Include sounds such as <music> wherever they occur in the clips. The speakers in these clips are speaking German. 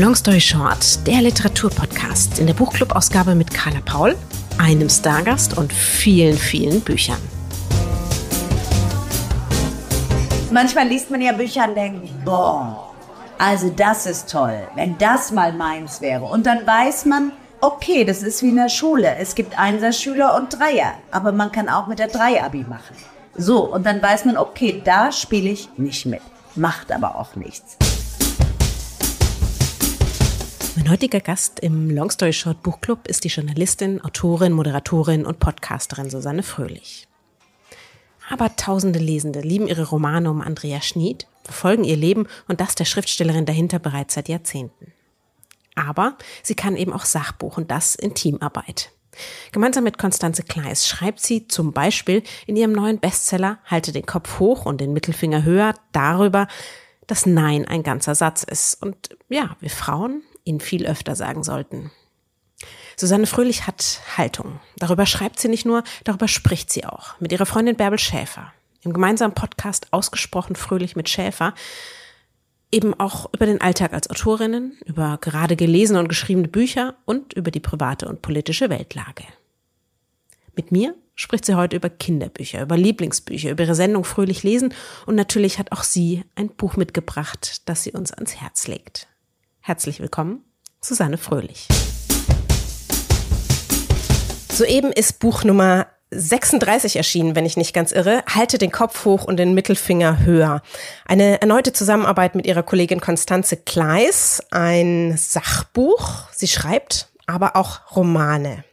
Long Story Short, der Literaturpodcast in der Buchclub-Ausgabe mit Carla Paul, einem Stargast und vielen, vielen Büchern. Manchmal liest man ja Bücher und denkt, boah, also das ist toll, wenn das mal meins wäre. Und dann weiß man, okay, das ist wie in der Schule. Es gibt Einserschüler und Dreier, aber man kann auch mit der Drei-Abi machen. So, und dann weiß man, okay, da spiele ich nicht mit. Macht aber auch nichts. Mein heutiger Gast im Long Story Short Buchclub ist die Journalistin, Autorin, Moderatorin und Podcasterin Susanne Fröhlich. Aber tausende Lesende lieben ihre Romane um Andrea Schnied, verfolgen ihr Leben und das der Schriftstellerin dahinter bereits seit Jahrzehnten. Aber sie kann eben auch Sachbuch und das in Teamarbeit. Gemeinsam mit Konstanze Kleis schreibt sie zum Beispiel in ihrem neuen Bestseller Halte den Kopf hoch und den Mittelfinger höher darüber, dass Nein ein ganzer Satz ist. Und ja, wir Frauen ihn viel öfter sagen sollten. Susanne Fröhlich hat Haltung. Darüber schreibt sie nicht nur, darüber spricht sie auch. Mit ihrer Freundin Bärbel Schäfer. Im gemeinsamen Podcast Ausgesprochen Fröhlich mit Schäfer. Eben auch über den Alltag als Autorinnen, über gerade gelesene und geschriebene Bücher und über die private und politische Weltlage. Mit mir spricht sie heute über Kinderbücher, über Lieblingsbücher, über ihre Sendung Fröhlich lesen und natürlich hat auch sie ein Buch mitgebracht, das sie uns ans Herz legt. Herzlich willkommen, Susanne Fröhlich. Soeben ist Buch Nummer 36 erschienen, wenn ich nicht ganz irre, halte den Kopf hoch und den Mittelfinger höher. Eine erneute Zusammenarbeit mit ihrer Kollegin Konstanze Kleis, ein Sachbuch. Sie schreibt aber auch Romane.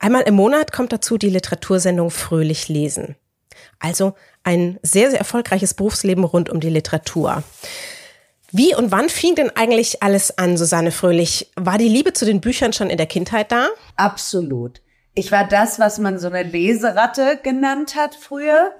Einmal im Monat kommt dazu die Literatursendung Fröhlich lesen. Also ein sehr, sehr erfolgreiches Berufsleben rund um die Literatur. Wie und wann fing denn eigentlich alles an, Susanne Fröhlich? War die Liebe zu den Büchern schon in der Kindheit da? Absolut. Ich war das, was man so eine Leseratte genannt hat früher.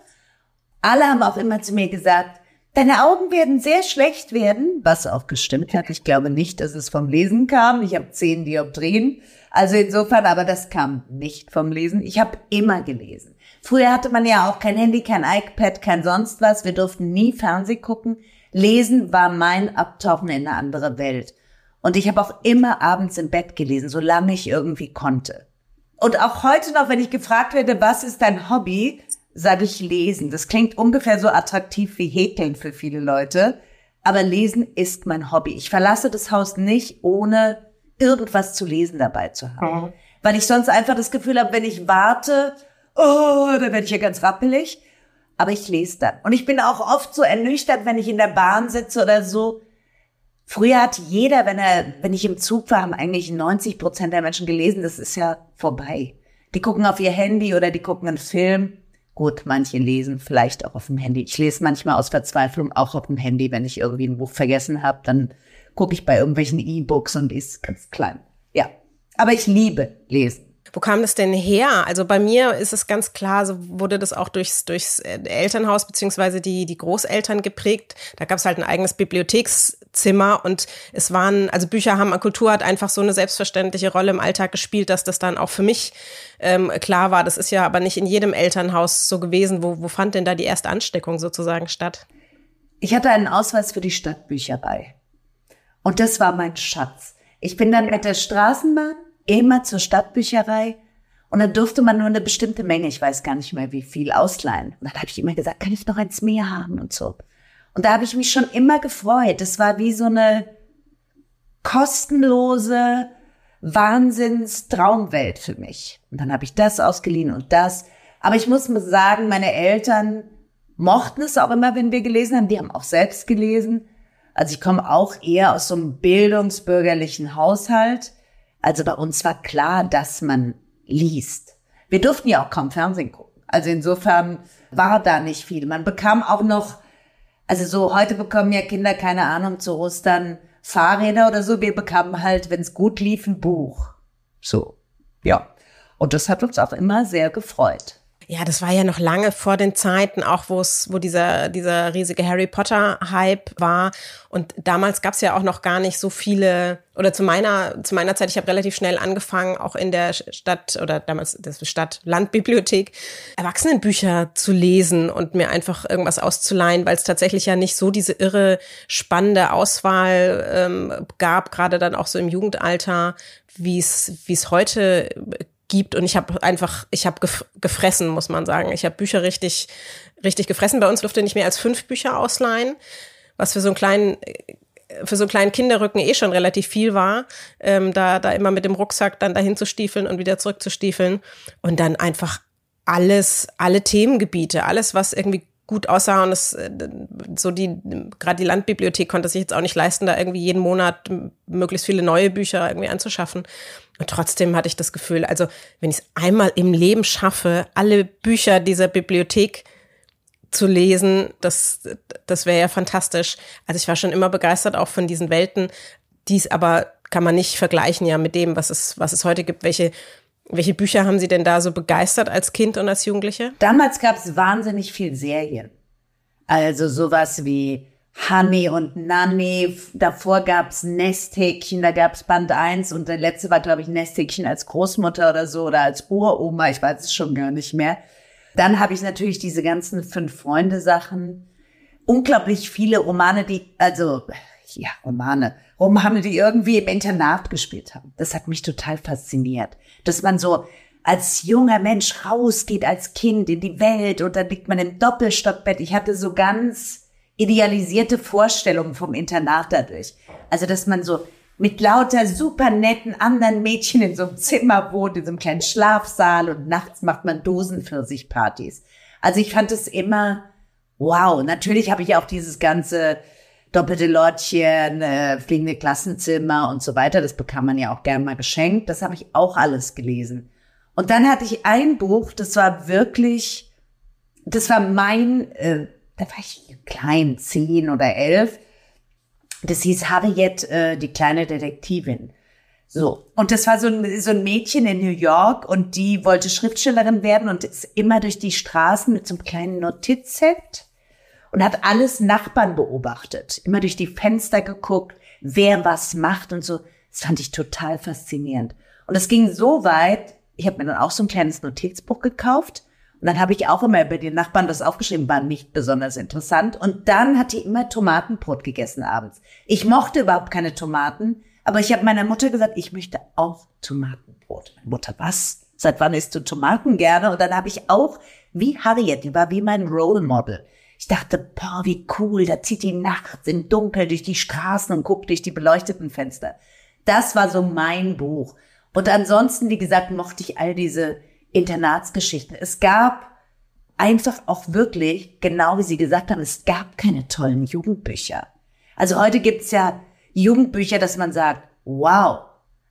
Alle haben auch immer zu mir gesagt, deine Augen werden sehr schlecht werden, was auch gestimmt hat. Ich glaube nicht, dass es vom Lesen kam. Ich habe zehn Dioptrien. Also insofern, aber das kam nicht vom Lesen. Ich habe immer gelesen. Früher hatte man ja auch kein Handy, kein iPad, kein sonst was. Wir durften nie Fernseh gucken. Lesen war mein Abtauchen in eine andere Welt. Und ich habe auch immer abends im Bett gelesen, solange ich irgendwie konnte. Und auch heute noch, wenn ich gefragt werde, was ist dein Hobby, sage ich Lesen. Das klingt ungefähr so attraktiv wie Häkeln für viele Leute. Aber Lesen ist mein Hobby. Ich verlasse das Haus nicht, ohne irgendwas zu lesen dabei zu haben. Mhm. Weil ich sonst einfach das Gefühl habe, wenn ich warte, oh, dann werde ich ja ganz rappelig aber ich lese dann. Und ich bin auch oft so ernüchtert, wenn ich in der Bahn sitze oder so. Früher hat jeder, wenn er, wenn ich im Zug war, haben eigentlich 90 Prozent der Menschen gelesen. Das ist ja vorbei. Die gucken auf ihr Handy oder die gucken einen Film. Gut, manche lesen vielleicht auch auf dem Handy. Ich lese manchmal aus Verzweiflung auch auf dem Handy, wenn ich irgendwie ein Buch vergessen habe, dann gucke ich bei irgendwelchen E-Books und ist ganz klein. Ja, aber ich liebe Lesen. Wo kam das denn her? Also bei mir ist es ganz klar, so wurde das auch durchs, durchs äh, Elternhaus beziehungsweise die, die Großeltern geprägt. Da gab es halt ein eigenes Bibliothekszimmer und es waren, also Bücher haben, Kultur hat einfach so eine selbstverständliche Rolle im Alltag gespielt, dass das dann auch für mich ähm, klar war. Das ist ja aber nicht in jedem Elternhaus so gewesen. Wo, wo fand denn da die erste Ansteckung sozusagen statt? Ich hatte einen Ausweis für die Stadtbücherei. Und das war mein Schatz. Ich bin dann mit der Straßenbahn immer zur Stadtbücherei und dann durfte man nur eine bestimmte Menge, ich weiß gar nicht mehr wie viel, ausleihen. Und dann habe ich immer gesagt, kann ich noch eins mehr haben und so. Und da habe ich mich schon immer gefreut. Das war wie so eine kostenlose Wahnsinnstraumwelt für mich. Und dann habe ich das ausgeliehen und das. Aber ich muss sagen, meine Eltern mochten es auch immer, wenn wir gelesen haben. Die haben auch selbst gelesen. Also ich komme auch eher aus so einem bildungsbürgerlichen Haushalt. Also bei uns war klar, dass man liest. Wir durften ja auch kaum Fernsehen gucken. Also insofern war da nicht viel. Man bekam auch noch, also so heute bekommen ja Kinder keine Ahnung zu Ostern Fahrräder oder so. Wir bekamen halt, wenn es gut lief, ein Buch. So, ja. Und das hat uns auch immer sehr gefreut. Ja, das war ja noch lange vor den Zeiten, auch wo es, wo dieser, dieser riesige Harry Potter-Hype war. Und damals gab es ja auch noch gar nicht so viele, oder zu meiner, zu meiner Zeit, ich habe relativ schnell angefangen, auch in der Stadt oder damals das Stadt-Landbibliothek, Erwachsenenbücher zu lesen und mir einfach irgendwas auszuleihen, weil es tatsächlich ja nicht so diese irre spannende Auswahl ähm, gab, gerade dann auch so im Jugendalter, wie es heute gibt und ich habe einfach, ich habe gefressen, muss man sagen. Ich habe Bücher richtig, richtig gefressen. Bei uns durfte nicht mehr als fünf Bücher ausleihen, was für so einen kleinen äh, für so einen kleinen Kinderrücken eh schon relativ viel war, ähm, da, da immer mit dem Rucksack dann dahin zu stiefeln und wieder zurück zu stiefeln und dann einfach alles, alle Themengebiete, alles, was irgendwie gut aussah und es äh, so die, gerade die Landbibliothek konnte sich jetzt auch nicht leisten, da irgendwie jeden Monat möglichst viele neue Bücher irgendwie anzuschaffen. Und trotzdem hatte ich das Gefühl, also wenn ich es einmal im Leben schaffe, alle Bücher dieser Bibliothek zu lesen, das, das wäre ja fantastisch. Also ich war schon immer begeistert auch von diesen Welten. Dies aber kann man nicht vergleichen ja mit dem, was es, was es heute gibt, welche welche Bücher haben Sie denn da so begeistert als Kind und als Jugendliche? Damals gab es wahnsinnig viel Serien. Also sowas wie Honey und Nanny. Davor gab's Nesthäkchen, da gab's Band 1 und der letzte war, glaube ich, Nesthäkchen als Großmutter oder so oder als Uroma, ich weiß es schon gar nicht mehr. Dann habe ich natürlich diese ganzen Fünf-Freunde-Sachen. Unglaublich viele Romane, die, also ja, Romane. Romane, die irgendwie im Internat gespielt haben. Das hat mich total fasziniert. Dass man so als junger Mensch rausgeht, als Kind in die Welt und dann liegt man im Doppelstockbett. Ich hatte so ganz idealisierte Vorstellungen vom Internat dadurch. Also, dass man so mit lauter super netten anderen Mädchen in so einem Zimmer wohnt, in so einem kleinen Schlafsaal und nachts macht man Dosen für sich partys Also ich fand es immer wow. Natürlich habe ich auch dieses ganze doppelte Lottchen, äh, fliegende Klassenzimmer und so weiter. Das bekam man ja auch gerne mal geschenkt. Das habe ich auch alles gelesen. Und dann hatte ich ein Buch, das war wirklich, das war mein, äh, da war ich klein, zehn oder elf. Das hieß Harriet, äh, die kleine Detektivin. So. Und das war so ein, so ein Mädchen in New York und die wollte Schriftstellerin werden und ist immer durch die Straßen mit so einem kleinen Notizheft und habe alles Nachbarn beobachtet, immer durch die Fenster geguckt, wer was macht und so. Das fand ich total faszinierend. Und es ging so weit, ich habe mir dann auch so ein kleines Notizbuch gekauft und dann habe ich auch immer bei den Nachbarn das aufgeschrieben, war nicht besonders interessant. Und dann hat die immer Tomatenbrot gegessen abends. Ich mochte überhaupt keine Tomaten, aber ich habe meiner Mutter gesagt, ich möchte auch Tomatenbrot. Meine Mutter, was? Seit wann isst du Tomaten gerne? Und dann habe ich auch, wie Harriet, die war wie mein Role Model. Ich dachte, boah, wie cool, da zieht die Nacht im Dunkel durch die Straßen und guckt durch die beleuchteten Fenster. Das war so mein Buch. Und ansonsten, wie gesagt, mochte ich all diese Internatsgeschichten. Es gab einfach auch wirklich, genau wie Sie gesagt haben, es gab keine tollen Jugendbücher. Also heute gibt's ja Jugendbücher, dass man sagt, wow.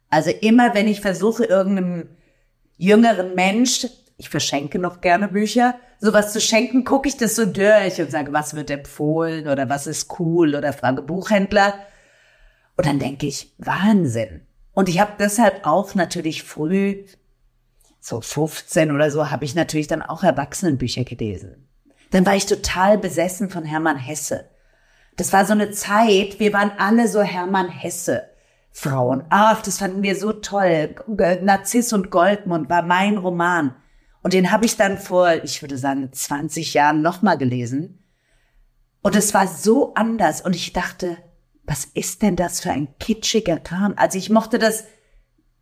Also immer, wenn ich versuche, irgendeinem jüngeren Mensch, ich verschenke noch gerne Bücher, sowas zu schenken, gucke ich das so durch und sage, was wird empfohlen oder was ist cool oder frage Buchhändler. Und dann denke ich, Wahnsinn. Und ich habe deshalb auch natürlich früh, so 15 oder so, habe ich natürlich dann auch Erwachsenenbücher gelesen. Dann war ich total besessen von Hermann Hesse. Das war so eine Zeit, wir waren alle so Hermann Hesse. Frauen. Ach, das fanden wir so toll. Narziss und Goldmund war mein Roman. Und den habe ich dann vor, ich würde sagen, 20 Jahren nochmal gelesen. Und es war so anders. Und ich dachte, was ist denn das für ein kitschiger Kram? Also ich mochte das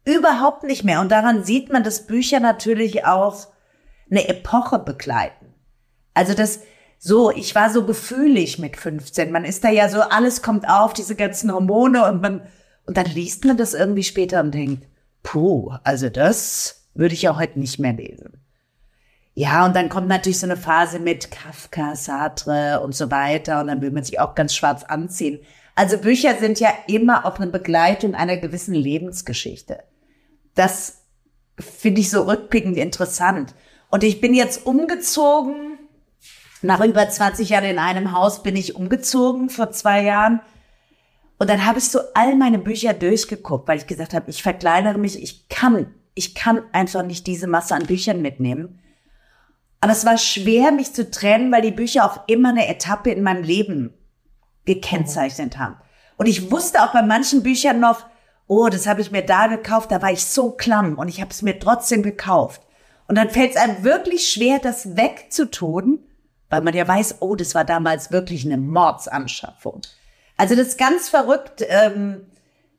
überhaupt nicht mehr. Und daran sieht man, dass Bücher natürlich auch eine Epoche begleiten. Also das, so, ich war so gefühlig mit 15. Man ist da ja so, alles kommt auf, diese ganzen Hormone und man, und dann liest man das irgendwie später und denkt, puh, also das würde ich ja heute nicht mehr lesen. Ja, und dann kommt natürlich so eine Phase mit Kafka, Sartre und so weiter. Und dann will man sich auch ganz schwarz anziehen. Also Bücher sind ja immer auch eine Begleitung einer gewissen Lebensgeschichte. Das finde ich so rückblickend interessant. Und ich bin jetzt umgezogen. Nach über 20 Jahren in einem Haus bin ich umgezogen vor zwei Jahren. Und dann habe ich so all meine Bücher durchgeguckt, weil ich gesagt habe, ich verkleinere mich, ich kann, ich kann einfach nicht diese Masse an Büchern mitnehmen. Aber es war schwer, mich zu trennen, weil die Bücher auch immer eine Etappe in meinem Leben gekennzeichnet haben. Und ich wusste auch bei manchen Büchern noch, oh, das habe ich mir da gekauft, da war ich so klamm und ich habe es mir trotzdem gekauft. Und dann fällt es einem wirklich schwer, das wegzutun, weil man ja weiß, oh, das war damals wirklich eine Mordsanschaffung. Also das ist ganz verrückt, ähm,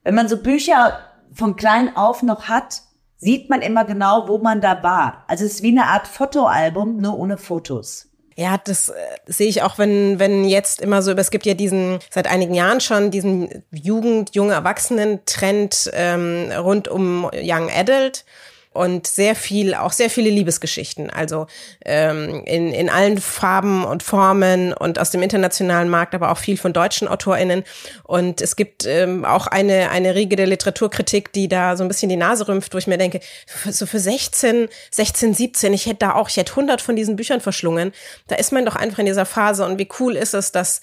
wenn man so Bücher von klein auf noch hat, sieht man immer genau, wo man da war. Also es ist wie eine Art Fotoalbum, nur ohne Fotos. Ja, das äh, sehe ich auch, wenn, wenn jetzt immer so, es gibt ja diesen, seit einigen Jahren schon, diesen Jugend-, junge Erwachsenen-Trend ähm, rund um Young Adult und sehr viel, auch sehr viele Liebesgeschichten. Also ähm, in, in allen Farben und Formen und aus dem internationalen Markt, aber auch viel von deutschen AutorInnen. Und es gibt ähm, auch eine, eine Riege der Literaturkritik, die da so ein bisschen die Nase rümpft, wo ich mir denke, so für 16, 16, 17, ich hätte da auch, ich hätte 100 von diesen Büchern verschlungen. Da ist man doch einfach in dieser Phase und wie cool ist es, dass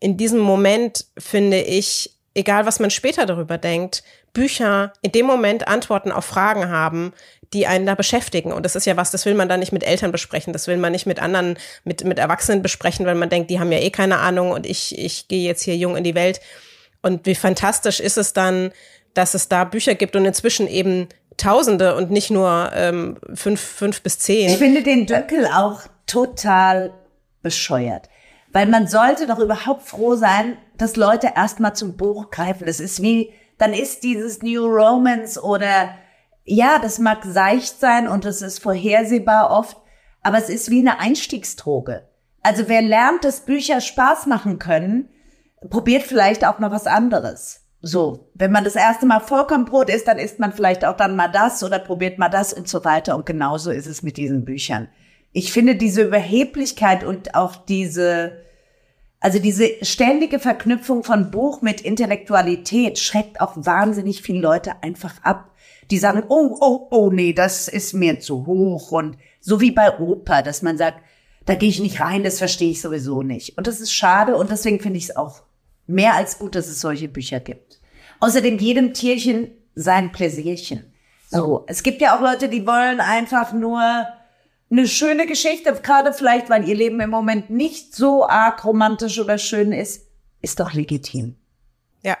in diesem Moment, finde ich, egal was man später darüber denkt, Bücher in dem Moment Antworten auf Fragen haben, die einen da beschäftigen. Und das ist ja was, das will man da nicht mit Eltern besprechen, das will man nicht mit anderen, mit, mit Erwachsenen besprechen, weil man denkt, die haben ja eh keine Ahnung und ich, ich gehe jetzt hier jung in die Welt. Und wie fantastisch ist es dann, dass es da Bücher gibt und inzwischen eben Tausende und nicht nur ähm, fünf, fünf bis zehn. Ich finde den Döckel auch total bescheuert. Weil man sollte doch überhaupt froh sein, dass Leute erstmal zum Buch greifen. Das ist wie dann ist dieses New Romance oder ja, das mag seicht sein und das ist vorhersehbar oft, aber es ist wie eine Einstiegsdroge. Also wer lernt, dass Bücher Spaß machen können, probiert vielleicht auch mal was anderes. So, wenn man das erste Mal Vollkornbrot isst, dann isst man vielleicht auch dann mal das oder probiert mal das und so weiter. Und genauso ist es mit diesen Büchern. Ich finde diese Überheblichkeit und auch diese, also diese ständige Verknüpfung von Buch mit Intellektualität schreckt auch wahnsinnig viele Leute einfach ab. Die sagen, oh, oh, oh, nee, das ist mir zu hoch. Und so wie bei Oper, dass man sagt, da gehe ich nicht rein, das verstehe ich sowieso nicht. Und das ist schade und deswegen finde ich es auch mehr als gut, dass es solche Bücher gibt. Außerdem jedem Tierchen sein Pläsierchen. So, oh. es gibt ja auch Leute, die wollen einfach nur eine schöne Geschichte, gerade vielleicht, weil ihr Leben im Moment nicht so arg romantisch oder schön ist, ist doch legitim. Ja,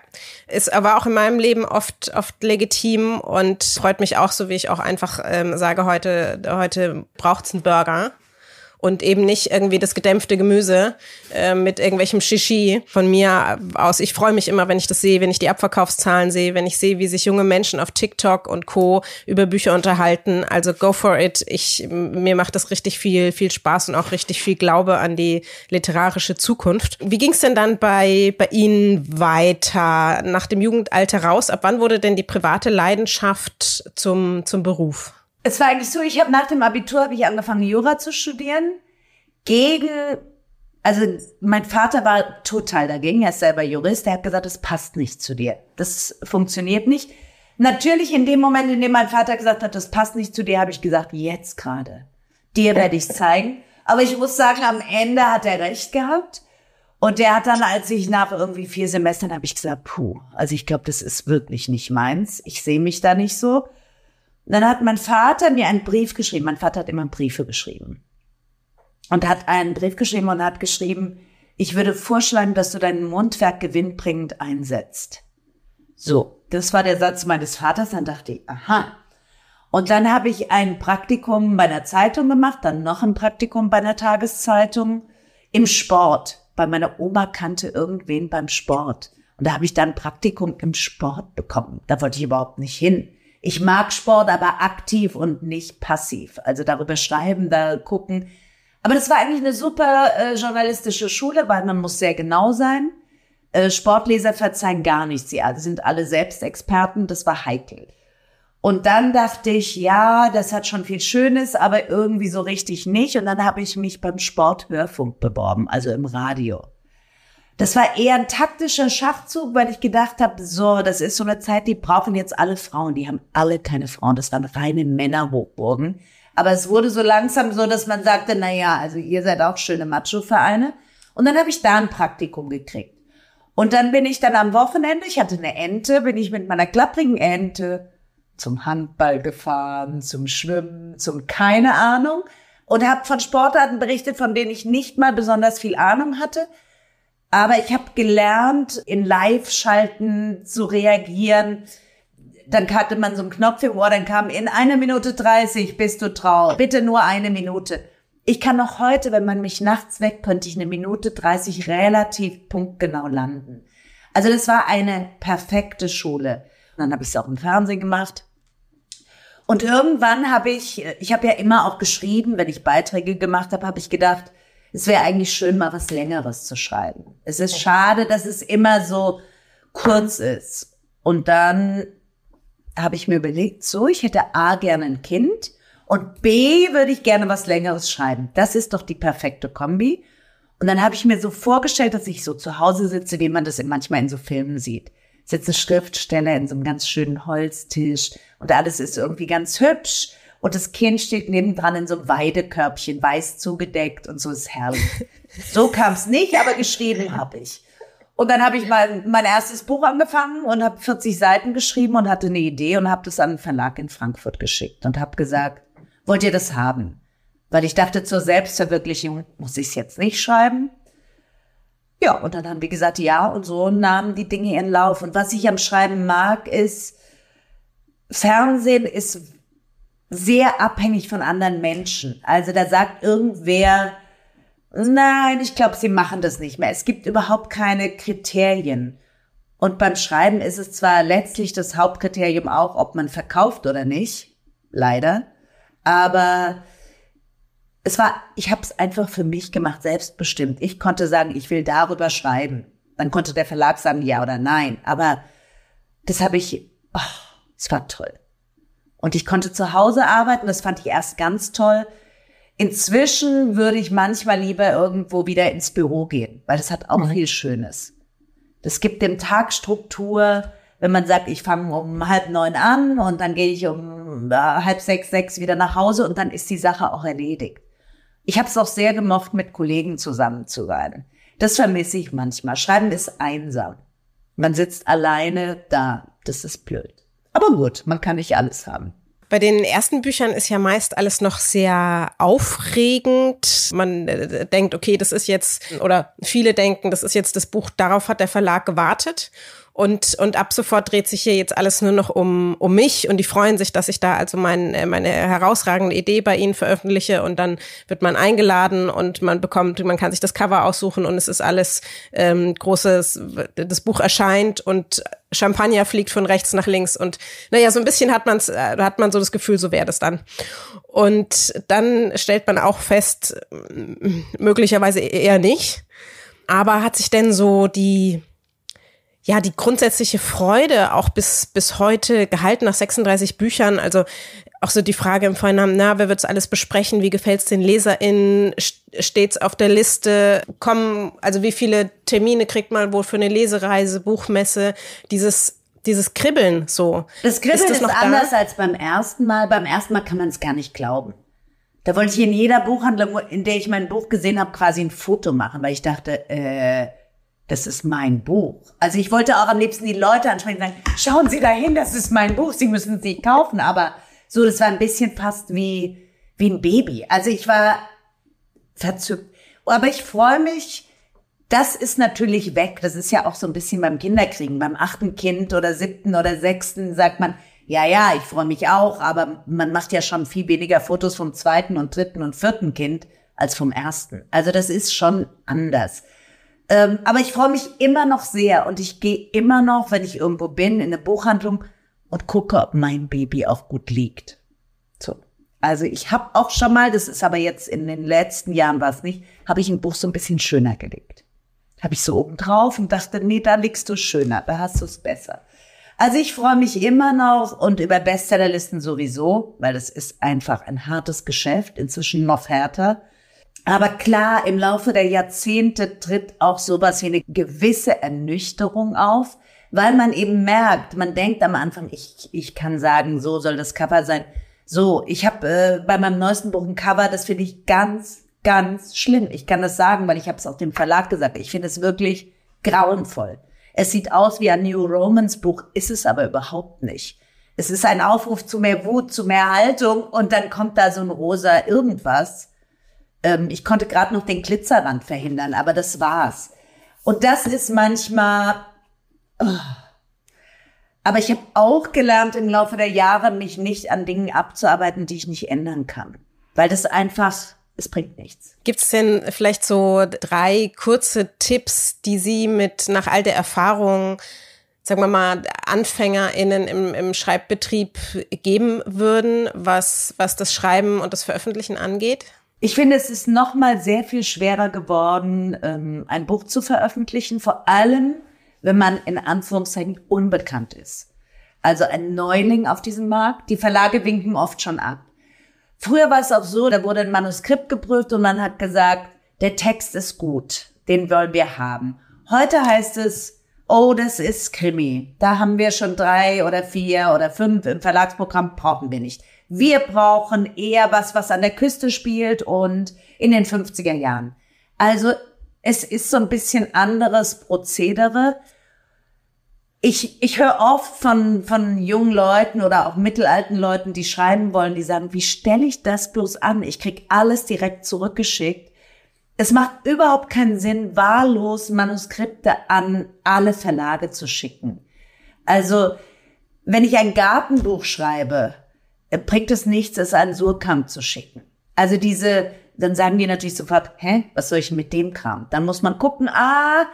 ist aber auch in meinem Leben oft oft legitim und freut mich auch so, wie ich auch einfach ähm, sage heute heute braucht's einen Burger und eben nicht irgendwie das gedämpfte Gemüse äh, mit irgendwelchem Shishi von mir aus. Ich freue mich immer, wenn ich das sehe, wenn ich die Abverkaufszahlen sehe, wenn ich sehe, wie sich junge Menschen auf TikTok und Co. über Bücher unterhalten. Also go for it. Ich, mir macht das richtig viel, viel Spaß und auch richtig viel Glaube an die literarische Zukunft. Wie ging es denn dann bei, bei Ihnen weiter nach dem Jugendalter raus? Ab wann wurde denn die private Leidenschaft zum, zum Beruf? es war eigentlich so, ich habe nach dem Abitur habe ich angefangen Jura zu studieren gegen also mein Vater war total dagegen, er ist selber Jurist, er hat gesagt, das passt nicht zu dir. Das funktioniert nicht. Natürlich in dem Moment, in dem mein Vater gesagt hat, das passt nicht zu dir, habe ich gesagt, jetzt gerade. Dir werde ich zeigen. Aber ich muss sagen, am Ende hat er recht gehabt. Und der hat dann, als ich nach irgendwie vier Semestern, habe ich gesagt, puh, also ich glaube, das ist wirklich nicht meins. Ich sehe mich da nicht so. Und dann hat mein Vater mir einen Brief geschrieben. Mein Vater hat immer Briefe geschrieben. Und hat einen Brief geschrieben und hat geschrieben, ich würde vorschlagen, dass du dein Mundwerk gewinnbringend einsetzt. So, das war der Satz meines Vaters. Dann dachte ich, aha. Und dann habe ich ein Praktikum bei einer Zeitung gemacht, dann noch ein Praktikum bei einer Tageszeitung im Sport. Bei meiner Oma kannte irgendwen beim Sport. Und da habe ich dann ein Praktikum im Sport bekommen. Da wollte ich überhaupt nicht hin ich mag Sport, aber aktiv und nicht passiv. Also darüber schreiben, da gucken. Aber das war eigentlich eine super äh, journalistische Schule, weil man muss sehr genau sein. Äh, Sportleser verzeihen gar nichts. Sie sind alle Selbstexperten. Das war heikel. Und dann dachte ich, ja, das hat schon viel Schönes, aber irgendwie so richtig nicht. Und dann habe ich mich beim Sporthörfunk beworben, also im Radio. Das war eher ein taktischer Schachzug, weil ich gedacht habe, so, das ist so eine Zeit, die brauchen jetzt alle Frauen. Die haben alle keine Frauen. Das waren reine Männerhochburgen. Aber es wurde so langsam so, dass man sagte, na ja, also ihr seid auch schöne Macho-Vereine. Und dann habe ich da ein Praktikum gekriegt. Und dann bin ich dann am Wochenende, ich hatte eine Ente, bin ich mit meiner klapprigen Ente zum Handball gefahren, zum Schwimmen, zum keine Ahnung und habe von Sportarten berichtet, von denen ich nicht mal besonders viel Ahnung hatte. Aber ich habe gelernt, in Live-Schalten zu reagieren. Dann hatte man so einen Knopf im Ohr, dann kam in einer Minute 30, bist du traurig. Bitte nur eine Minute. Ich kann noch heute, wenn man mich nachts weckt, könnte ich eine Minute 30 relativ punktgenau landen. Also das war eine perfekte Schule. Und dann habe ich es auch im Fernsehen gemacht. Und irgendwann habe ich, ich habe ja immer auch geschrieben, wenn ich Beiträge gemacht habe, habe ich gedacht, es wäre eigentlich schön, mal was Längeres zu schreiben. Es ist schade, dass es immer so kurz ist. Und dann habe ich mir überlegt, so, ich hätte A gerne ein Kind und B würde ich gerne was Längeres schreiben. Das ist doch die perfekte Kombi. Und dann habe ich mir so vorgestellt, dass ich so zu Hause sitze, wie man das manchmal in so Filmen sieht. Sitze Schriftsteller in so einem ganz schönen Holztisch und alles ist irgendwie ganz hübsch. Und das Kind steht nebendran in so einem Weidekörbchen, weiß zugedeckt und so ist herrlich. <laughs> so kam es nicht, aber geschrieben habe ich. Und dann habe ich mein, mein erstes Buch angefangen und habe 40 Seiten geschrieben und hatte eine Idee und habe das an einen Verlag in Frankfurt geschickt und habe gesagt, wollt ihr das haben? Weil ich dachte, zur Selbstverwirklichung muss ich es jetzt nicht schreiben. Ja, und dann haben wir gesagt, ja, und so nahmen die Dinge ihren Lauf. Und was ich am Schreiben mag, ist, Fernsehen ist sehr abhängig von anderen Menschen. Also da sagt irgendwer, nein, ich glaube, sie machen das nicht mehr. Es gibt überhaupt keine Kriterien. Und beim Schreiben ist es zwar letztlich das Hauptkriterium auch, ob man verkauft oder nicht, leider, aber es war, ich habe es einfach für mich gemacht, selbstbestimmt. Ich konnte sagen, ich will darüber schreiben. Dann konnte der Verlag sagen, ja oder nein. Aber das habe ich, oh, es war toll. Und ich konnte zu Hause arbeiten, das fand ich erst ganz toll. Inzwischen würde ich manchmal lieber irgendwo wieder ins Büro gehen, weil das hat auch mhm. viel Schönes. Das gibt dem Tag Struktur, wenn man sagt, ich fange um halb neun an und dann gehe ich um äh, halb sechs, sechs wieder nach Hause und dann ist die Sache auch erledigt. Ich habe es auch sehr gemocht, mit Kollegen zusammen zu sein. Das vermisse ich manchmal. Schreiben ist einsam. Man sitzt alleine da. Das ist blöd. Aber gut, man kann nicht alles haben. Bei den ersten Büchern ist ja meist alles noch sehr aufregend. Man äh, denkt, okay, das ist jetzt, oder viele denken, das ist jetzt das Buch, darauf hat der Verlag gewartet. Und, und ab sofort dreht sich hier jetzt alles nur noch um, um mich und die freuen sich, dass ich da also mein, äh, meine herausragende Idee bei ihnen veröffentliche und dann wird man eingeladen und man bekommt, man kann sich das Cover aussuchen und es ist alles ähm, großes, das Buch erscheint und Champagner fliegt von rechts nach links und naja, so ein bisschen hat man äh, hat man so das Gefühl, so wäre das dann. Und dann stellt man auch fest, möglicherweise eher nicht. Aber hat sich denn so die ja, die grundsätzliche Freude auch bis, bis heute gehalten nach 36 Büchern. Also auch so die Frage im Vorhinein, na, wer wird's alles besprechen? Wie gefällt's den LeserInnen? Steht's auf der Liste? Kommen, also wie viele Termine kriegt man wohl für eine Lesereise, Buchmesse? Dieses dieses Kribbeln so. Das Kribbeln ist, das ist anders da? als beim ersten Mal. Beim ersten Mal kann man es gar nicht glauben. Da wollte ich in jeder Buchhandlung, in der ich mein Buch gesehen habe, quasi ein Foto machen, weil ich dachte, äh, das ist mein Buch. Also ich wollte auch am liebsten die Leute ansprechen und sagen, schauen Sie dahin, das ist mein Buch, Sie müssen es nicht kaufen. Aber so, das war ein bisschen fast wie, wie ein Baby. Also ich war verzückt. Aber ich freue mich, das ist natürlich weg. Das ist ja auch so ein bisschen beim Kinderkriegen. Beim achten Kind oder siebten oder sechsten sagt man, ja, ja, ich freue mich auch, aber man macht ja schon viel weniger Fotos vom zweiten und dritten und vierten Kind als vom ersten. Also das ist schon anders. Ähm, aber ich freue mich immer noch sehr und ich gehe immer noch, wenn ich irgendwo bin, in eine Buchhandlung und gucke, ob mein Baby auch gut liegt. So. Also ich habe auch schon mal, das ist aber jetzt in den letzten Jahren war es nicht, habe ich ein Buch so ein bisschen schöner gelegt. Habe ich so oben drauf und dachte, nee, da liegst du schöner, da hast du es besser. Also ich freue mich immer noch und über Bestsellerlisten sowieso, weil es ist einfach ein hartes Geschäft, inzwischen noch härter. Aber klar, im Laufe der Jahrzehnte tritt auch sowas wie eine gewisse Ernüchterung auf, weil man eben merkt, man denkt am Anfang, ich, ich kann sagen, so soll das Cover sein. So, ich habe äh, bei meinem neuesten Buch ein Cover, das finde ich ganz, ganz schlimm. Ich kann das sagen, weil ich habe es auch dem Verlag gesagt. Ich finde es wirklich grauenvoll. Es sieht aus wie ein New Romans Buch, ist es aber überhaupt nicht. Es ist ein Aufruf zu mehr Wut, zu mehr Haltung und dann kommt da so ein rosa irgendwas ähm, ich konnte gerade noch den Glitzerrand verhindern, aber das war's. Und das ist manchmal. Oh. Aber ich habe auch gelernt im Laufe der Jahre, mich nicht an Dingen abzuarbeiten, die ich nicht ändern kann. Weil das einfach, es bringt nichts. Gibt es denn vielleicht so drei kurze Tipps, die Sie mit nach all der Erfahrung, sagen wir mal, AnfängerInnen im, im Schreibbetrieb geben würden, was, was das Schreiben und das Veröffentlichen angeht? Ich finde, es ist nochmal sehr viel schwerer geworden, ähm, ein Buch zu veröffentlichen, vor allem, wenn man in Anführungszeichen unbekannt ist. Also ein Neuling auf diesem Markt. Die Verlage winken oft schon ab. Früher war es auch so, da wurde ein Manuskript geprüft und man hat gesagt, der Text ist gut, den wollen wir haben. Heute heißt es, oh, das ist Krimi. Da haben wir schon drei oder vier oder fünf im Verlagsprogramm, brauchen wir nicht. Wir brauchen eher was, was an der Küste spielt und in den 50er Jahren. Also es ist so ein bisschen anderes Prozedere. Ich, ich höre oft von, von jungen Leuten oder auch mittelalten Leuten, die schreiben wollen, die sagen, wie stelle ich das bloß an? Ich krieg alles direkt zurückgeschickt. Es macht überhaupt keinen Sinn, wahllos Manuskripte an alle Verlage zu schicken. Also, wenn ich ein Gartenbuch schreibe, äh, bringt es nichts, es an Surkamp zu schicken. Also diese, dann sagen die natürlich sofort, hä, was soll ich mit dem Kram? Dann muss man gucken, ah,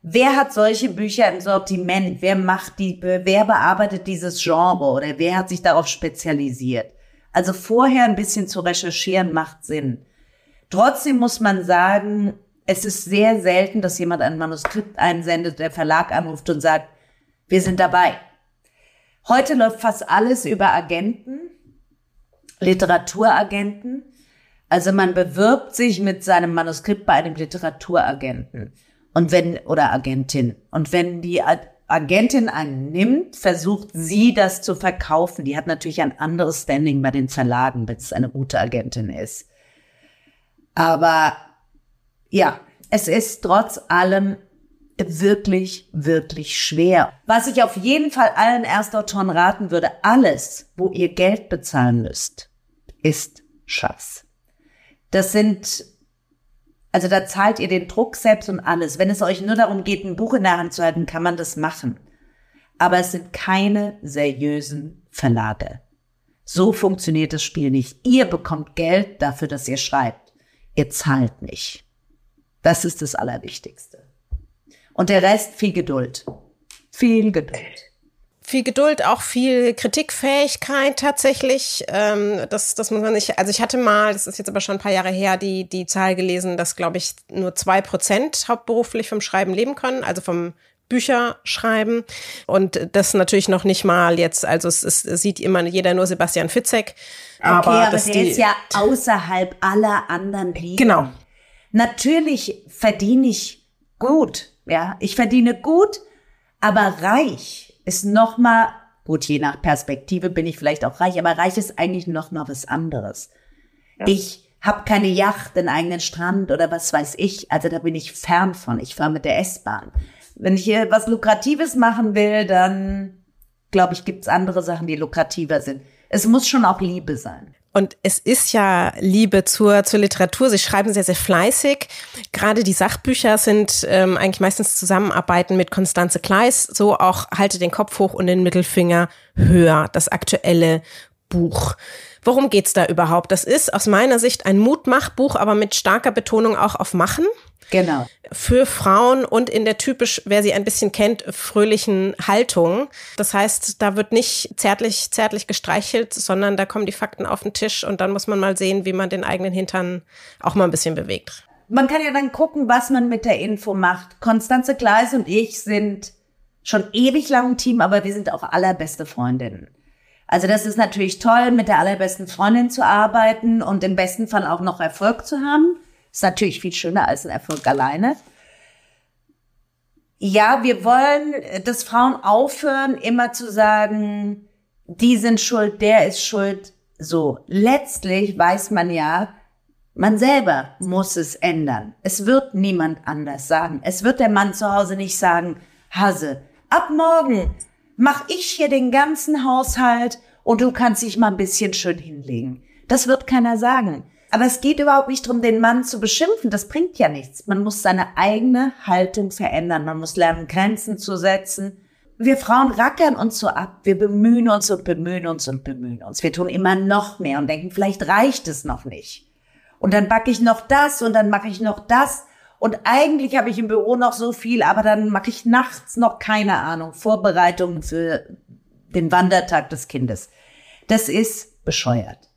wer hat solche Bücher im Sortiment? Wer macht die, wer bearbeitet dieses Genre oder wer hat sich darauf spezialisiert? Also vorher ein bisschen zu recherchieren macht Sinn. Trotzdem muss man sagen, es ist sehr selten, dass jemand ein Manuskript einsendet, der Verlag anruft und sagt, wir sind dabei. Heute läuft fast alles über Agenten. Literaturagenten. Also man bewirbt sich mit seinem Manuskript bei einem Literaturagenten hm. und wenn oder Agentin und wenn die Agentin einen nimmt, versucht sie das zu verkaufen. Die hat natürlich ein anderes Standing bei den Verlagen, wenn es eine gute Agentin ist. Aber ja, es ist trotz allem wirklich, wirklich schwer. Was ich auf jeden Fall allen Erstautoren raten würde, alles, wo ihr Geld bezahlen müsst, ist Scheiß. Das sind, also da zahlt ihr den Druck selbst und alles. Wenn es euch nur darum geht, ein Buch in der Hand zu halten, kann man das machen. Aber es sind keine seriösen Verlage. So funktioniert das Spiel nicht. Ihr bekommt Geld dafür, dass ihr schreibt. Ihr zahlt nicht. Das ist das Allerwichtigste. Und der Rest viel Geduld. Viel Geduld viel Geduld, auch viel Kritikfähigkeit tatsächlich. Ähm, das, das muss man nicht. Also ich hatte mal, das ist jetzt aber schon ein paar Jahre her, die, die Zahl gelesen, dass, glaube ich, nur zwei Prozent hauptberuflich vom Schreiben leben können, also vom Bücher schreiben. Und das natürlich noch nicht mal jetzt, also es, es sieht immer jeder nur Sebastian Fitzek. Aber, okay, aber dass der ist ja außerhalb aller anderen Ligen. Genau. Natürlich verdiene ich gut, ja. Ich verdiene gut, aber reich ist noch mal gut, je nach Perspektive bin ich vielleicht auch reich, aber reich ist eigentlich noch mal was anderes. Ja. Ich habe keine Yacht, einen eigenen Strand oder was weiß ich. Also da bin ich fern von. Ich fahre mit der S-Bahn. Wenn ich hier was Lukratives machen will, dann glaube ich, gibt's andere Sachen, die lukrativer sind. Es muss schon auch Liebe sein. Und es ist ja Liebe zur, zur Literatur. Sie schreiben sehr, sehr fleißig. Gerade die Sachbücher sind ähm, eigentlich meistens Zusammenarbeiten mit Konstanze Kleis. So auch Halte den Kopf hoch und den Mittelfinger höher, das aktuelle Buch. Worum geht's da überhaupt? Das ist aus meiner Sicht ein Mutmachbuch, aber mit starker Betonung auch auf Machen. Genau. Für Frauen und in der typisch, wer sie ein bisschen kennt, fröhlichen Haltung. Das heißt, da wird nicht zärtlich, zärtlich gestreichelt, sondern da kommen die Fakten auf den Tisch und dann muss man mal sehen, wie man den eigenen Hintern auch mal ein bisschen bewegt. Man kann ja dann gucken, was man mit der Info macht. Konstanze Gleis und ich sind schon ewig lang im Team, aber wir sind auch allerbeste Freundinnen. Also das ist natürlich toll, mit der allerbesten Freundin zu arbeiten und im besten Fall auch noch Erfolg zu haben. Ist natürlich viel schöner als ein Erfolg alleine. Ja, wir wollen, dass Frauen aufhören, immer zu sagen, die sind schuld, der ist schuld. So, letztlich weiß man ja, man selber muss es ändern. Es wird niemand anders sagen. Es wird der Mann zu Hause nicht sagen, Hase, ab morgen mache ich hier den ganzen Haushalt und du kannst dich mal ein bisschen schön hinlegen. Das wird keiner sagen. Aber es geht überhaupt nicht darum, den Mann zu beschimpfen. Das bringt ja nichts. Man muss seine eigene Haltung verändern. Man muss lernen, Grenzen zu setzen. Wir Frauen rackern uns so ab. Wir bemühen uns und bemühen uns und bemühen uns. Wir tun immer noch mehr und denken, vielleicht reicht es noch nicht. Und dann backe ich noch das und dann mache ich noch das. Und eigentlich habe ich im Büro noch so viel, aber dann mache ich nachts noch keine Ahnung, Vorbereitungen für den Wandertag des Kindes. Das ist bescheuert.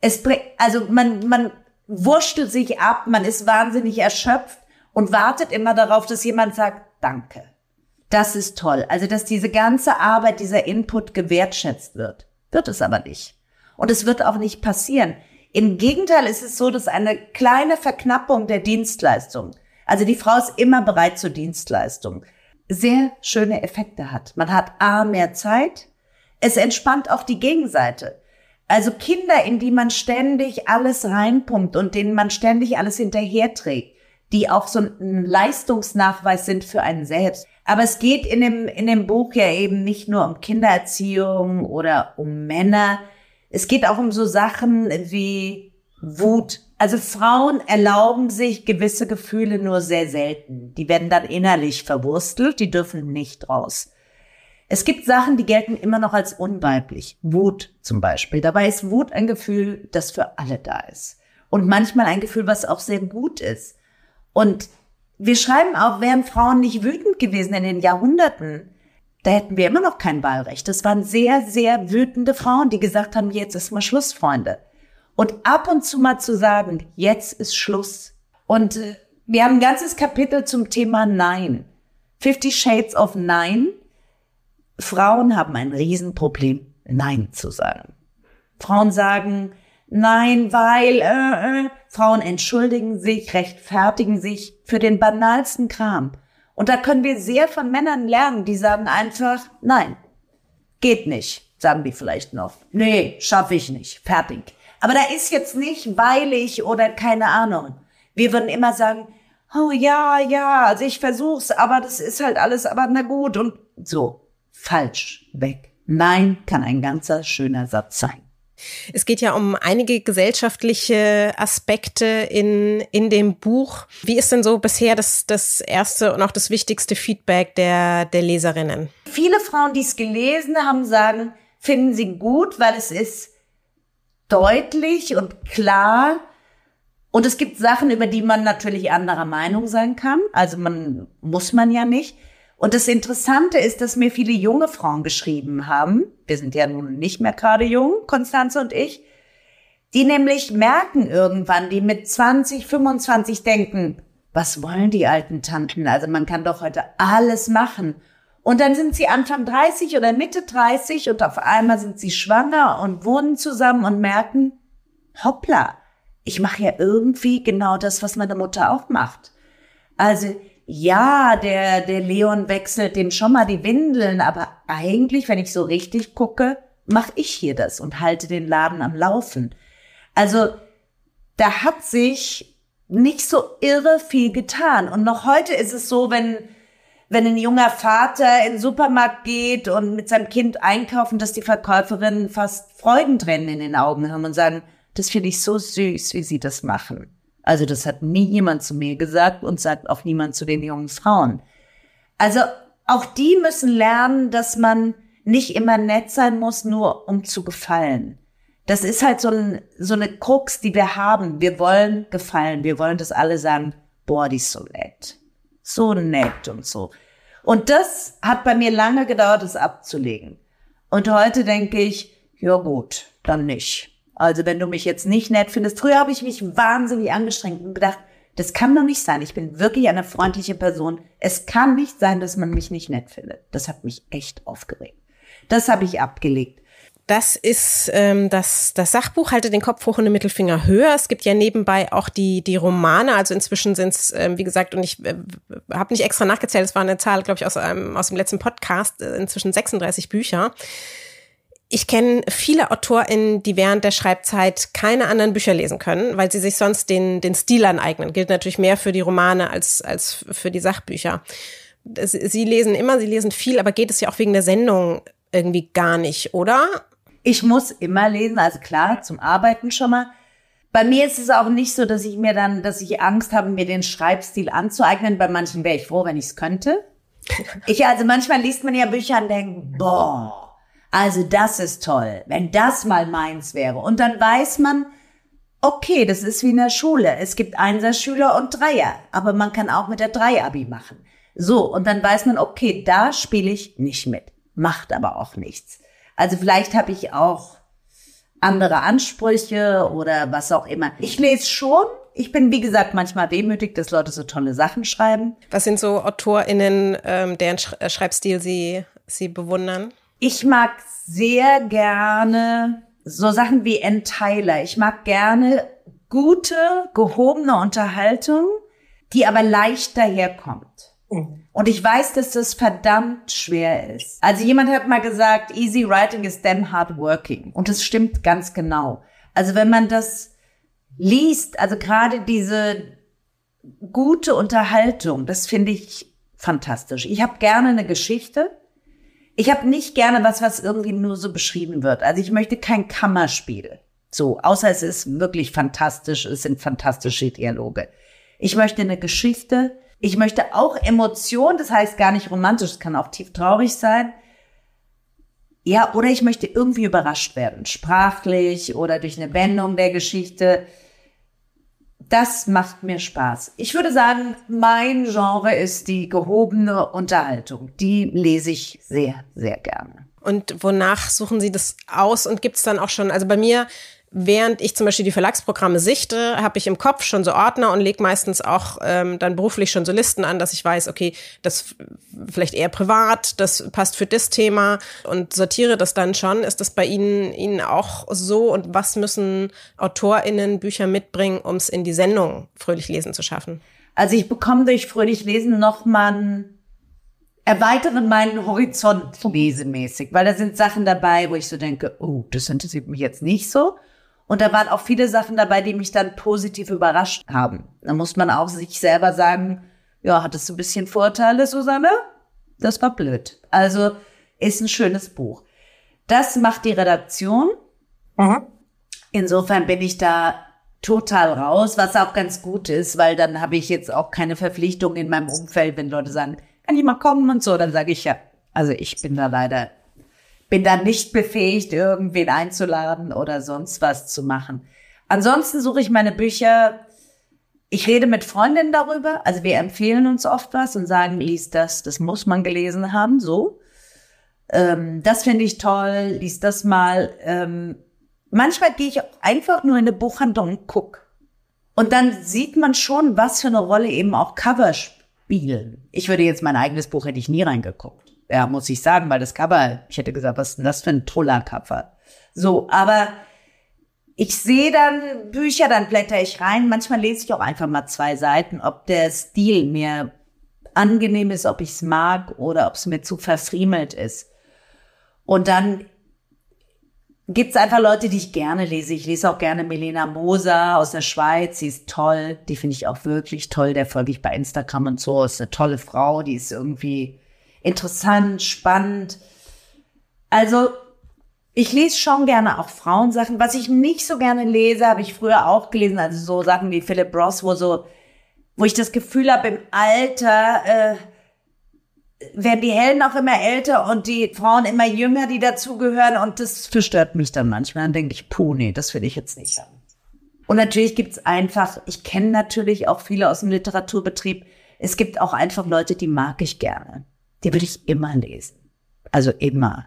Es bringt, also man, man wurschtelt sich ab, man ist wahnsinnig erschöpft und wartet immer darauf, dass jemand sagt, danke. Das ist toll. Also, dass diese ganze Arbeit, dieser Input gewertschätzt wird. Wird es aber nicht. Und es wird auch nicht passieren. Im Gegenteil ist es so, dass eine kleine Verknappung der Dienstleistung, also die Frau ist immer bereit zur Dienstleistung, sehr schöne Effekte hat. Man hat A, mehr Zeit, es entspannt auch die Gegenseite. Also Kinder, in die man ständig alles reinpumpt und denen man ständig alles hinterherträgt, die auch so ein Leistungsnachweis sind für einen selbst. Aber es geht in dem, in dem Buch ja eben nicht nur um Kindererziehung oder um Männer, es geht auch um so Sachen wie Wut. Also Frauen erlauben sich gewisse Gefühle nur sehr selten. Die werden dann innerlich verwurstelt, die dürfen nicht raus. Es gibt Sachen, die gelten immer noch als unweiblich. Wut zum Beispiel. Dabei ist Wut ein Gefühl, das für alle da ist. Und manchmal ein Gefühl, was auch sehr gut ist. Und wir schreiben auch, wären Frauen nicht wütend gewesen in den Jahrhunderten, da hätten wir immer noch kein Wahlrecht. Das waren sehr, sehr wütende Frauen, die gesagt haben, jetzt ist mal Schluss, Freunde. Und ab und zu mal zu sagen, jetzt ist Schluss. Und äh, wir haben ein ganzes Kapitel zum Thema Nein. Fifty Shades of Nein. Frauen haben ein Riesenproblem, Nein zu sagen. Frauen sagen, nein, weil, äh, äh. Frauen entschuldigen sich, rechtfertigen sich für den banalsten Kram. Und da können wir sehr von Männern lernen, die sagen einfach, nein, geht nicht, sagen die vielleicht noch. Nee, schaffe ich nicht, fertig. Aber da ist jetzt nicht weil ich oder keine Ahnung. Wir würden immer sagen, oh ja, ja, also ich versuch's, aber das ist halt alles, aber na gut und so. Falsch, weg. Nein kann ein ganzer schöner Satz sein. Es geht ja um einige gesellschaftliche Aspekte in, in dem Buch. Wie ist denn so bisher das, das erste und auch das wichtigste Feedback der, der Leserinnen? Viele Frauen, die es gelesen haben, sagen, finden sie gut, weil es ist deutlich und klar. Und es gibt Sachen, über die man natürlich anderer Meinung sein kann. Also man muss man ja nicht. Und das Interessante ist, dass mir viele junge Frauen geschrieben haben, wir sind ja nun nicht mehr gerade jung, Konstanze und ich, die nämlich merken irgendwann, die mit 20, 25 denken, was wollen die alten Tanten? Also man kann doch heute alles machen. Und dann sind sie Anfang 30 oder Mitte 30 und auf einmal sind sie schwanger und wohnen zusammen und merken, hoppla, ich mache ja irgendwie genau das, was meine Mutter auch macht. Also ja, der, der Leon wechselt dem schon mal die Windeln, aber eigentlich, wenn ich so richtig gucke, mache ich hier das und halte den Laden am Laufen. Also da hat sich nicht so irre viel getan. Und noch heute ist es so, wenn, wenn ein junger Vater in den Supermarkt geht und mit seinem Kind einkaufen, dass die Verkäuferinnen fast Freudentränen in den Augen haben und sagen, das finde ich so süß, wie sie das machen. Also das hat nie jemand zu mir gesagt und sagt auch niemand zu den jungen Frauen. Also auch die müssen lernen, dass man nicht immer nett sein muss, nur um zu gefallen. Das ist halt so, ein, so eine Krux, die wir haben. Wir wollen gefallen. Wir wollen, dass alle sagen, boah, die ist so nett. So nett und so. Und das hat bei mir lange gedauert, das abzulegen. Und heute denke ich, ja gut, dann nicht. Also wenn du mich jetzt nicht nett findest, früher habe ich mich wahnsinnig angestrengt und gedacht, das kann doch nicht sein. Ich bin wirklich eine freundliche Person. Es kann nicht sein, dass man mich nicht nett findet. Das hat mich echt aufgeregt. Das habe ich abgelegt. Das ist ähm, das, das Sachbuch Halte den Kopf hoch und den Mittelfinger höher. Es gibt ja nebenbei auch die, die Romane. Also inzwischen sind es, ähm, wie gesagt, und ich äh, habe nicht extra nachgezählt, es war eine Zahl, glaube ich, aus, einem, ähm, aus dem letzten Podcast, äh, inzwischen 36 Bücher. Ich kenne viele AutorInnen, die während der Schreibzeit keine anderen Bücher lesen können, weil sie sich sonst den, den Stil aneignen. Gilt natürlich mehr für die Romane als, als für die Sachbücher. Sie lesen immer, sie lesen viel, aber geht es ja auch wegen der Sendung irgendwie gar nicht, oder? Ich muss immer lesen, also klar, zum Arbeiten schon mal. Bei mir ist es auch nicht so, dass ich mir dann, dass ich Angst habe, mir den Schreibstil anzueignen. Bei manchen wäre ich froh, wenn ich es könnte. Ich also manchmal liest man ja Bücher und denkt, boah, also das ist toll, wenn das mal meins wäre. Und dann weiß man, okay, das ist wie in der Schule. Es gibt Einserschüler und Dreier, aber man kann auch mit der Drei-Abi machen. So, und dann weiß man, okay, da spiele ich nicht mit. Macht aber auch nichts. Also vielleicht habe ich auch andere Ansprüche oder was auch immer. Ich lese schon. Ich bin, wie gesagt, manchmal wehmütig, dass Leute so tolle Sachen schreiben. Was sind so AutorInnen, ähm, deren äh, Schreibstil sie, sie bewundern? Ich mag sehr gerne so Sachen wie Enteiler. Ich mag gerne gute, gehobene Unterhaltung, die aber leicht daherkommt. Mhm. Und ich weiß, dass das verdammt schwer ist. Also jemand hat mal gesagt, easy writing is damn hard working. Und es stimmt ganz genau. Also wenn man das liest, also gerade diese gute Unterhaltung, das finde ich fantastisch. Ich habe gerne eine Geschichte ich habe nicht gerne was, was irgendwie nur so beschrieben wird. Also ich möchte kein Kammerspiel. So, außer es ist wirklich fantastisch, es sind fantastische Dialoge. Ich möchte eine Geschichte. Ich möchte auch Emotionen, das heißt gar nicht romantisch, es kann auch tief traurig sein. Ja, oder ich möchte irgendwie überrascht werden, sprachlich oder durch eine Wendung der Geschichte das macht mir Spaß. Ich würde sagen, mein Genre ist die gehobene Unterhaltung. Die lese ich sehr, sehr gerne. Und wonach suchen Sie das aus? Und gibt es dann auch schon, also bei mir während ich zum Beispiel die Verlagsprogramme sichte, habe ich im Kopf schon so Ordner und lege meistens auch ähm, dann beruflich schon so Listen an, dass ich weiß, okay, das vielleicht eher privat, das passt für das Thema und sortiere das dann schon. Ist das bei Ihnen, Ihnen auch so und was müssen AutorInnen Bücher mitbringen, um es in die Sendung Fröhlich Lesen zu schaffen? Also ich bekomme durch Fröhlich Lesen nochmal einen erweitere meinen Horizont lesemäßig, weil da sind Sachen dabei, wo ich so denke, oh, das interessiert mich jetzt nicht so. Und da waren auch viele Sachen dabei, die mich dann positiv überrascht haben. Da muss man auch sich selber sagen, ja, hattest du ein bisschen Vorteile, Susanne? Das war blöd. Also ist ein schönes Buch. Das macht die Redaktion. Mhm. Insofern bin ich da total raus, was auch ganz gut ist, weil dann habe ich jetzt auch keine Verpflichtung in meinem Umfeld, wenn Leute sagen, kann ich mal kommen und so, dann sage ich ja. Also ich bin da leider bin dann nicht befähigt, irgendwen einzuladen oder sonst was zu machen. Ansonsten suche ich meine Bücher. Ich rede mit Freundinnen darüber. Also wir empfehlen uns oft was und sagen, lies das, das muss man gelesen haben, so. Ähm, das finde ich toll, lies das mal. Ähm, manchmal gehe ich einfach nur in eine Buchhandlung und guck. Und dann sieht man schon, was für eine Rolle eben auch Cover spielen. Ich würde jetzt mein eigenes Buch hätte ich nie reingeguckt ja, muss ich sagen, weil das Cover, ich hätte gesagt, was ist denn das für ein toller Cover? So, aber ich sehe dann Bücher, dann blätter ich rein. Manchmal lese ich auch einfach mal zwei Seiten, ob der Stil mir angenehm ist, ob ich es mag oder ob es mir zu verfriemelt ist. Und dann gibt's einfach Leute, die ich gerne lese. Ich lese auch gerne Milena Moser aus der Schweiz. Sie ist toll. Die finde ich auch wirklich toll. Der folge ich bei Instagram und so. Ist eine tolle Frau. Die ist irgendwie interessant, spannend. Also ich lese schon gerne auch Frauensachen. Was ich nicht so gerne lese, habe ich früher auch gelesen, also so Sachen wie Philip Ross, wo so, wo ich das Gefühl habe, im Alter äh, werden die Helden auch immer älter und die Frauen immer jünger, die dazugehören. Und das verstört mich dann manchmal. Dann denke ich, puh, nee, das will ich jetzt nicht haben. Und natürlich gibt es einfach, ich kenne natürlich auch viele aus dem Literaturbetrieb, es gibt auch einfach Leute, die mag ich gerne die würde ich immer lesen. Also immer.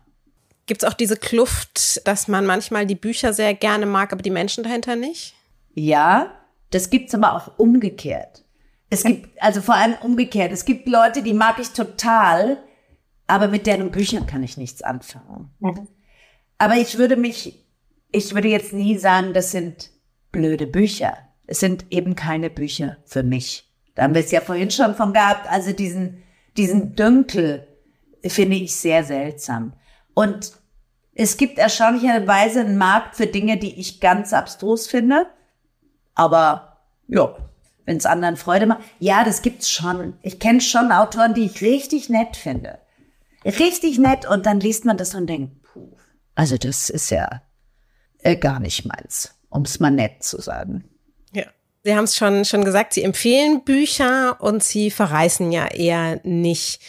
Gibt es auch diese Kluft, dass man manchmal die Bücher sehr gerne mag, aber die Menschen dahinter nicht? Ja, das gibt es aber auch umgekehrt. Es gibt, also vor allem umgekehrt, es gibt Leute, die mag ich total, aber mit deren Büchern kann ich nichts anfangen. Aber ich würde mich, ich würde jetzt nie sagen, das sind blöde Bücher. Es sind eben keine Bücher für mich. Da haben wir es ja vorhin schon von gehabt, also diesen diesen Dünkel finde ich sehr seltsam. Und es gibt erstaunlicherweise einen Markt für Dinge, die ich ganz abstrus finde. Aber ja, wenn es anderen Freude macht. Ja, das gibt's schon. Ich kenne schon Autoren, die ich richtig nett finde. Richtig nett und dann liest man das und denkt, puh. Also das ist ja äh, gar nicht meins, um es mal nett zu sagen. Sie haben es schon, schon gesagt, Sie empfehlen Bücher und Sie verreißen ja eher nicht.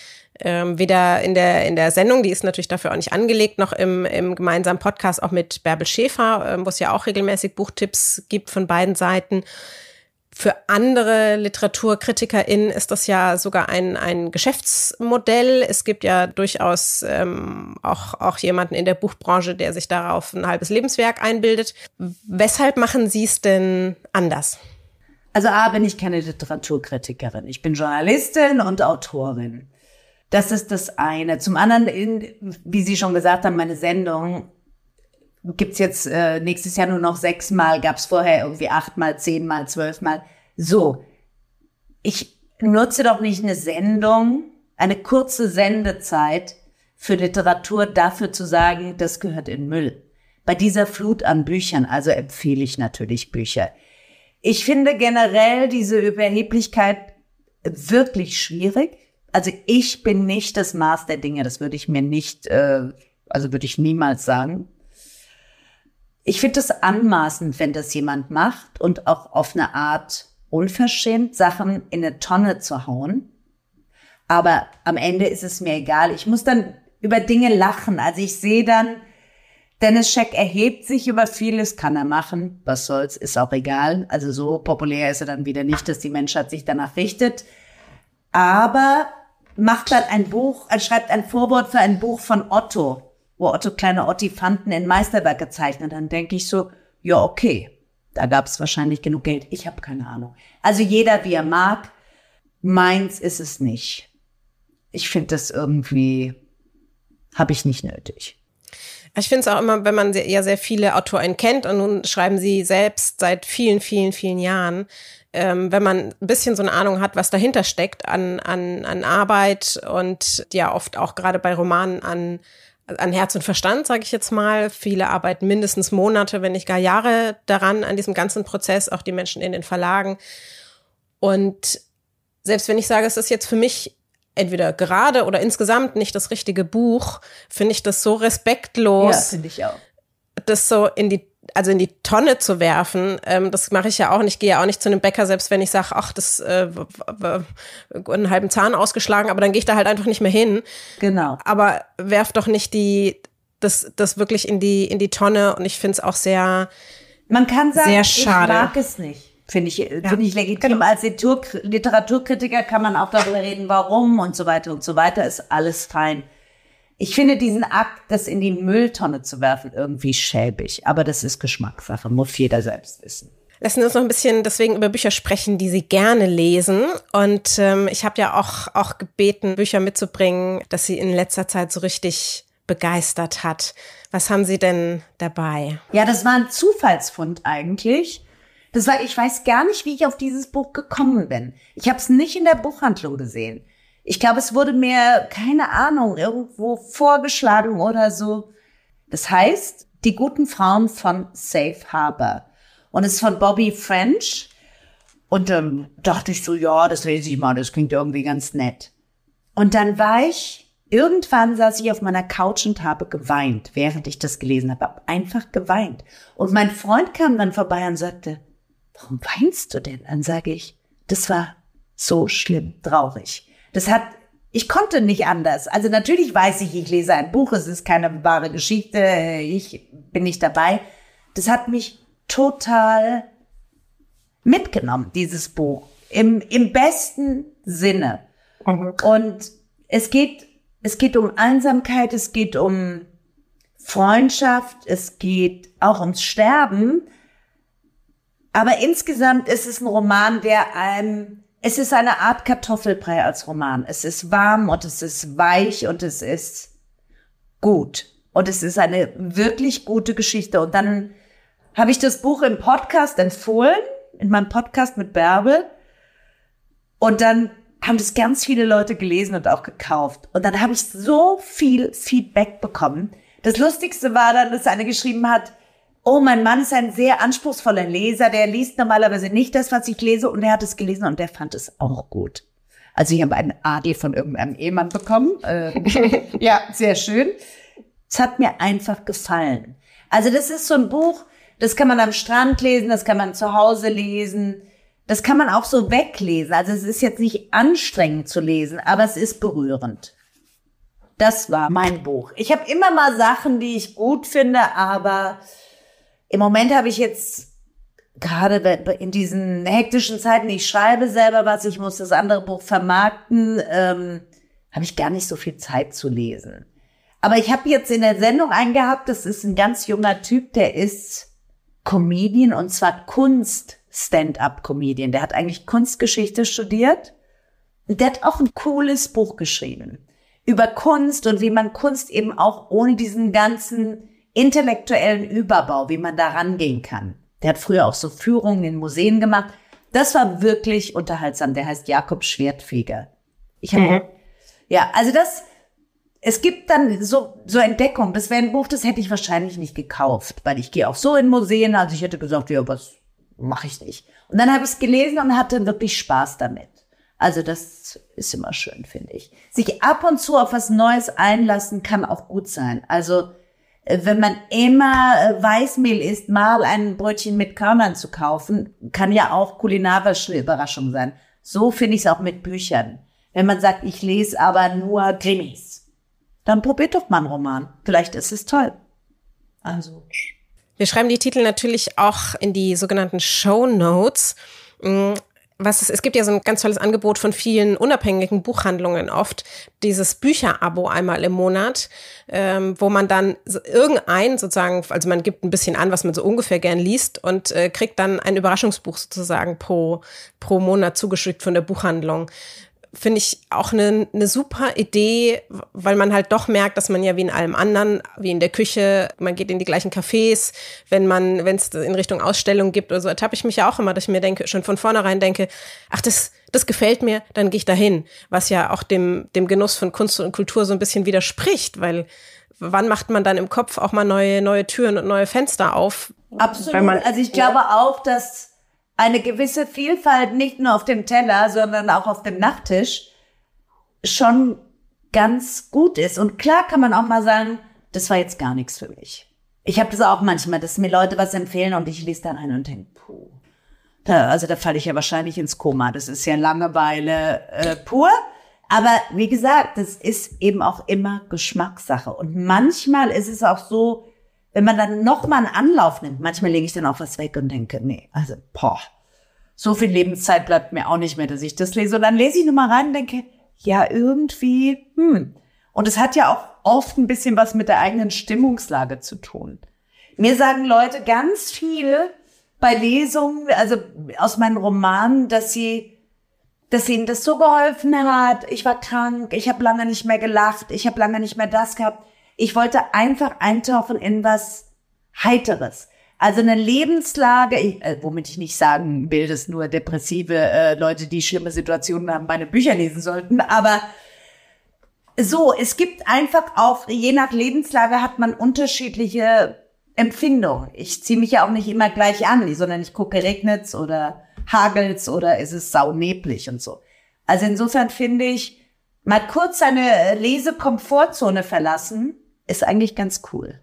Ähm, weder in der, in der Sendung, die ist natürlich dafür auch nicht angelegt, noch im, im gemeinsamen Podcast auch mit Bärbel Schäfer, ähm, wo es ja auch regelmäßig Buchtipps gibt von beiden Seiten. Für andere LiteraturkritikerInnen ist das ja sogar ein, ein Geschäftsmodell. Es gibt ja durchaus ähm, auch, auch jemanden in der Buchbranche, der sich darauf ein halbes Lebenswerk einbildet. Weshalb machen Sie es denn anders? Also A, bin ich keine Literaturkritikerin. Ich bin Journalistin und Autorin. Das ist das eine. Zum anderen, in, wie Sie schon gesagt haben, meine Sendung gibt's jetzt äh, nächstes Jahr nur noch sechsmal, gab's vorher irgendwie achtmal, zehnmal, zwölfmal. So, ich nutze doch nicht eine Sendung, eine kurze Sendezeit für Literatur dafür zu sagen, das gehört in Müll. Bei dieser Flut an Büchern, also empfehle ich natürlich Bücher. Ich finde generell diese Überheblichkeit wirklich schwierig. Also ich bin nicht das Maß der Dinge, das würde ich mir nicht, äh, also würde ich niemals sagen. Ich finde es anmaßend, wenn das jemand macht und auch auf eine Art unverschämt Sachen in eine Tonne zu hauen. Aber am Ende ist es mir egal. Ich muss dann über Dinge lachen. Also ich sehe dann, Dennis Scheck erhebt sich über vieles, kann er machen. Was soll's, ist auch egal. Also so populär ist er dann wieder nicht, dass die Menschheit sich danach richtet. Aber macht dann ein Buch, er äh, schreibt ein Vorwort für ein Buch von Otto, wo Otto kleine Ottifanten in Meisterberg gezeichnet. Dann denke ich so, ja, okay, da gab's wahrscheinlich genug Geld. Ich habe keine Ahnung. Also jeder, wie er mag. Meins ist es nicht. Ich finde das irgendwie, habe ich nicht nötig. Ich finde es auch immer, wenn man sehr, ja sehr viele Autoren kennt und nun schreiben sie selbst seit vielen, vielen, vielen Jahren, ähm, wenn man ein bisschen so eine Ahnung hat, was dahinter steckt an, an, an Arbeit und ja oft auch gerade bei Romanen an, an Herz und Verstand, sage ich jetzt mal. Viele arbeiten mindestens Monate, wenn nicht gar Jahre daran, an diesem ganzen Prozess, auch die Menschen in den Verlagen. Und selbst wenn ich sage, es ist jetzt für mich entweder gerade oder insgesamt nicht das richtige Buch, finde ich das so respektlos. Ja, finde ich auch. Das so in die also in die Tonne zu werfen, ähm, das mache ich ja auch nicht. Ich gehe ja auch nicht zu einem Bäcker, selbst wenn ich sage, ach, das äh, einen halben Zahn ausgeschlagen, aber dann gehe ich da halt einfach nicht mehr hin. Genau. Aber werf doch nicht die das das wirklich in die in die Tonne und ich finde es auch sehr man kann sagen, sehr schade. ich mag es nicht. Finde ich, äh, ja, finde ich legitim. Genau. Als Literaturkritiker kann man auch darüber reden, warum und so weiter und so weiter, ist alles fein. Ich finde diesen Akt, das in die Mülltonne zu werfen, irgendwie schäbig. Aber das ist Geschmackssache, muss jeder selbst wissen lassen Sie uns noch ein bisschen deswegen über Bücher sprechen, die Sie gerne lesen. Und ähm, ich habe ja auch, auch gebeten, Bücher mitzubringen, dass Sie in letzter Zeit so richtig begeistert hat. Was haben Sie denn dabei? Ja, das war ein Zufallsfund eigentlich. Das war, ich weiß gar nicht, wie ich auf dieses Buch gekommen bin. Ich habe es nicht in der Buchhandlung gesehen. Ich glaube, es wurde mir, keine Ahnung, irgendwo vorgeschlagen oder so. Das heißt, Die guten Frauen von Safe Harbor. Und es ist von Bobby French. Und dann ähm, dachte ich so, ja, das lese ich mal, das klingt irgendwie ganz nett. Und dann war ich, irgendwann saß ich auf meiner Couch und habe geweint, während ich das gelesen habe. Hab einfach geweint. Und mein Freund kam dann vorbei und sagte, warum weinst du denn? Dann sage ich, das war so schlimm traurig. Das hat, ich konnte nicht anders. Also natürlich weiß ich, ich lese ein Buch, es ist keine wahre Geschichte, ich bin nicht dabei. Das hat mich total mitgenommen, dieses Buch. Im, im besten Sinne. Mhm. Und es geht, es geht um Einsamkeit, es geht um Freundschaft, es geht auch ums Sterben, aber insgesamt ist es ein Roman, der einem, es ist eine Art Kartoffelbrei als Roman. Es ist warm und es ist weich und es ist gut. Und es ist eine wirklich gute Geschichte. Und dann habe ich das Buch im Podcast empfohlen, in meinem Podcast mit Bärbel. Und dann haben das ganz viele Leute gelesen und auch gekauft. Und dann habe ich so viel Feedback bekommen. Das Lustigste war dann, dass eine geschrieben hat, oh, mein Mann ist ein sehr anspruchsvoller Leser, der liest normalerweise nicht das, was ich lese und er hat es gelesen und der fand es auch gut. Also ich habe einen Adel von irgendeinem Ehemann bekommen. Äh, <laughs> ja, sehr schön. Es hat mir einfach gefallen. Also das ist so ein Buch, das kann man am Strand lesen, das kann man zu Hause lesen, das kann man auch so weglesen. Also es ist jetzt nicht anstrengend zu lesen, aber es ist berührend. Das war mein Buch. Ich habe immer mal Sachen, die ich gut finde, aber im Moment habe ich jetzt gerade in diesen hektischen Zeiten, ich schreibe selber was, ich muss das andere Buch vermarkten, ähm, habe ich gar nicht so viel Zeit zu lesen. Aber ich habe jetzt in der Sendung einen gehabt, das ist ein ganz junger Typ, der ist Comedian und zwar Kunst-Stand-up-Comedian. Der hat eigentlich Kunstgeschichte studiert. Und der hat auch ein cooles Buch geschrieben über Kunst und wie man Kunst eben auch ohne diesen ganzen intellektuellen Überbau, wie man da rangehen kann. Der hat früher auch so Führungen in Museen gemacht. Das war wirklich unterhaltsam. Der heißt Jakob Schwertfeger. Ich habe mhm. ja, also das. Es gibt dann so so Entdeckungen. Das wäre ein Buch, das hätte ich wahrscheinlich nicht gekauft, weil ich gehe auch so in Museen. Also ich hätte gesagt, ja, was mache ich nicht. Und dann habe ich es gelesen und hatte wirklich Spaß damit. Also das ist immer schön, finde ich. Sich ab und zu auf was Neues einlassen kann auch gut sein. Also wenn man immer äh, Weißmehl isst, mal ein Brötchen mit Körnern zu kaufen, kann ja auch kulinarische Überraschung sein. So finde ich es auch mit Büchern. Wenn man sagt, ich lese aber nur Krimis, dann probiert doch mal einen Roman. Vielleicht ist es toll. Also. Wir schreiben die Titel natürlich auch in die sogenannten Show Notes. Mm, was es, es gibt ja so ein ganz tolles Angebot von vielen unabhängigen Buchhandlungen oft, dieses Bücherabo einmal im Monat, ähm, wo man dann irgendein sozusagen, also man gibt ein bisschen an, was man so ungefähr gern liest und äh, kriegt dann ein Überraschungsbuch sozusagen pro, pro Monat zugeschickt von der Buchhandlung finde ich auch eine ne super Idee, weil man halt doch merkt, dass man ja wie in allem anderen, wie in der Küche, man geht in die gleichen Cafés, wenn man, wenn es in Richtung Ausstellung gibt oder so, ertappe ich mich ja auch immer, dass ich mir denke, schon von vornherein denke, ach, das, das gefällt mir, dann gehe ich dahin, was ja auch dem, dem Genuss von Kunst und Kultur so ein bisschen widerspricht, weil wann macht man dann im Kopf auch mal neue, neue Türen und neue Fenster auf? Absolut. also ich glaube auch, dass eine gewisse Vielfalt nicht nur auf dem Teller, sondern auch auf dem Nachttisch schon ganz gut ist. Und klar kann man auch mal sagen, das war jetzt gar nichts für mich. Ich habe das auch manchmal, dass mir Leute was empfehlen und ich lese dann ein und denke, puh. Da, also da falle ich ja wahrscheinlich ins Koma. Das ist ja Langeweile äh, pur. Aber wie gesagt, das ist eben auch immer Geschmackssache. Und manchmal ist es auch so, wenn man dann nochmal einen Anlauf nimmt, manchmal lege ich dann auch was weg und denke, nee, also, boah, so viel Lebenszeit bleibt mir auch nicht mehr, dass ich das lese. Und dann lese ich nochmal rein und denke, ja, irgendwie, hm. Und es hat ja auch oft ein bisschen was mit der eigenen Stimmungslage zu tun. Mir sagen Leute ganz viel bei Lesungen, also aus meinen Romanen, dass sie dass ihnen das so geholfen hat. Ich war krank, ich habe lange nicht mehr gelacht, ich habe lange nicht mehr das gehabt. Ich wollte einfach eintauchen in was Heiteres. Also eine Lebenslage, ich, äh, womit ich nicht sagen will, dass nur depressive äh, Leute, die schlimme Situationen haben, meine Bücher lesen sollten, aber so, es gibt einfach auch, je nach Lebenslage hat man unterschiedliche Empfindungen. Ich ziehe mich ja auch nicht immer gleich an, sondern ich gucke, regnet's oder hagelt's oder ist es sauneblich und so. Also insofern finde ich, mal kurz seine Lesekomfortzone verlassen ist eigentlich ganz cool.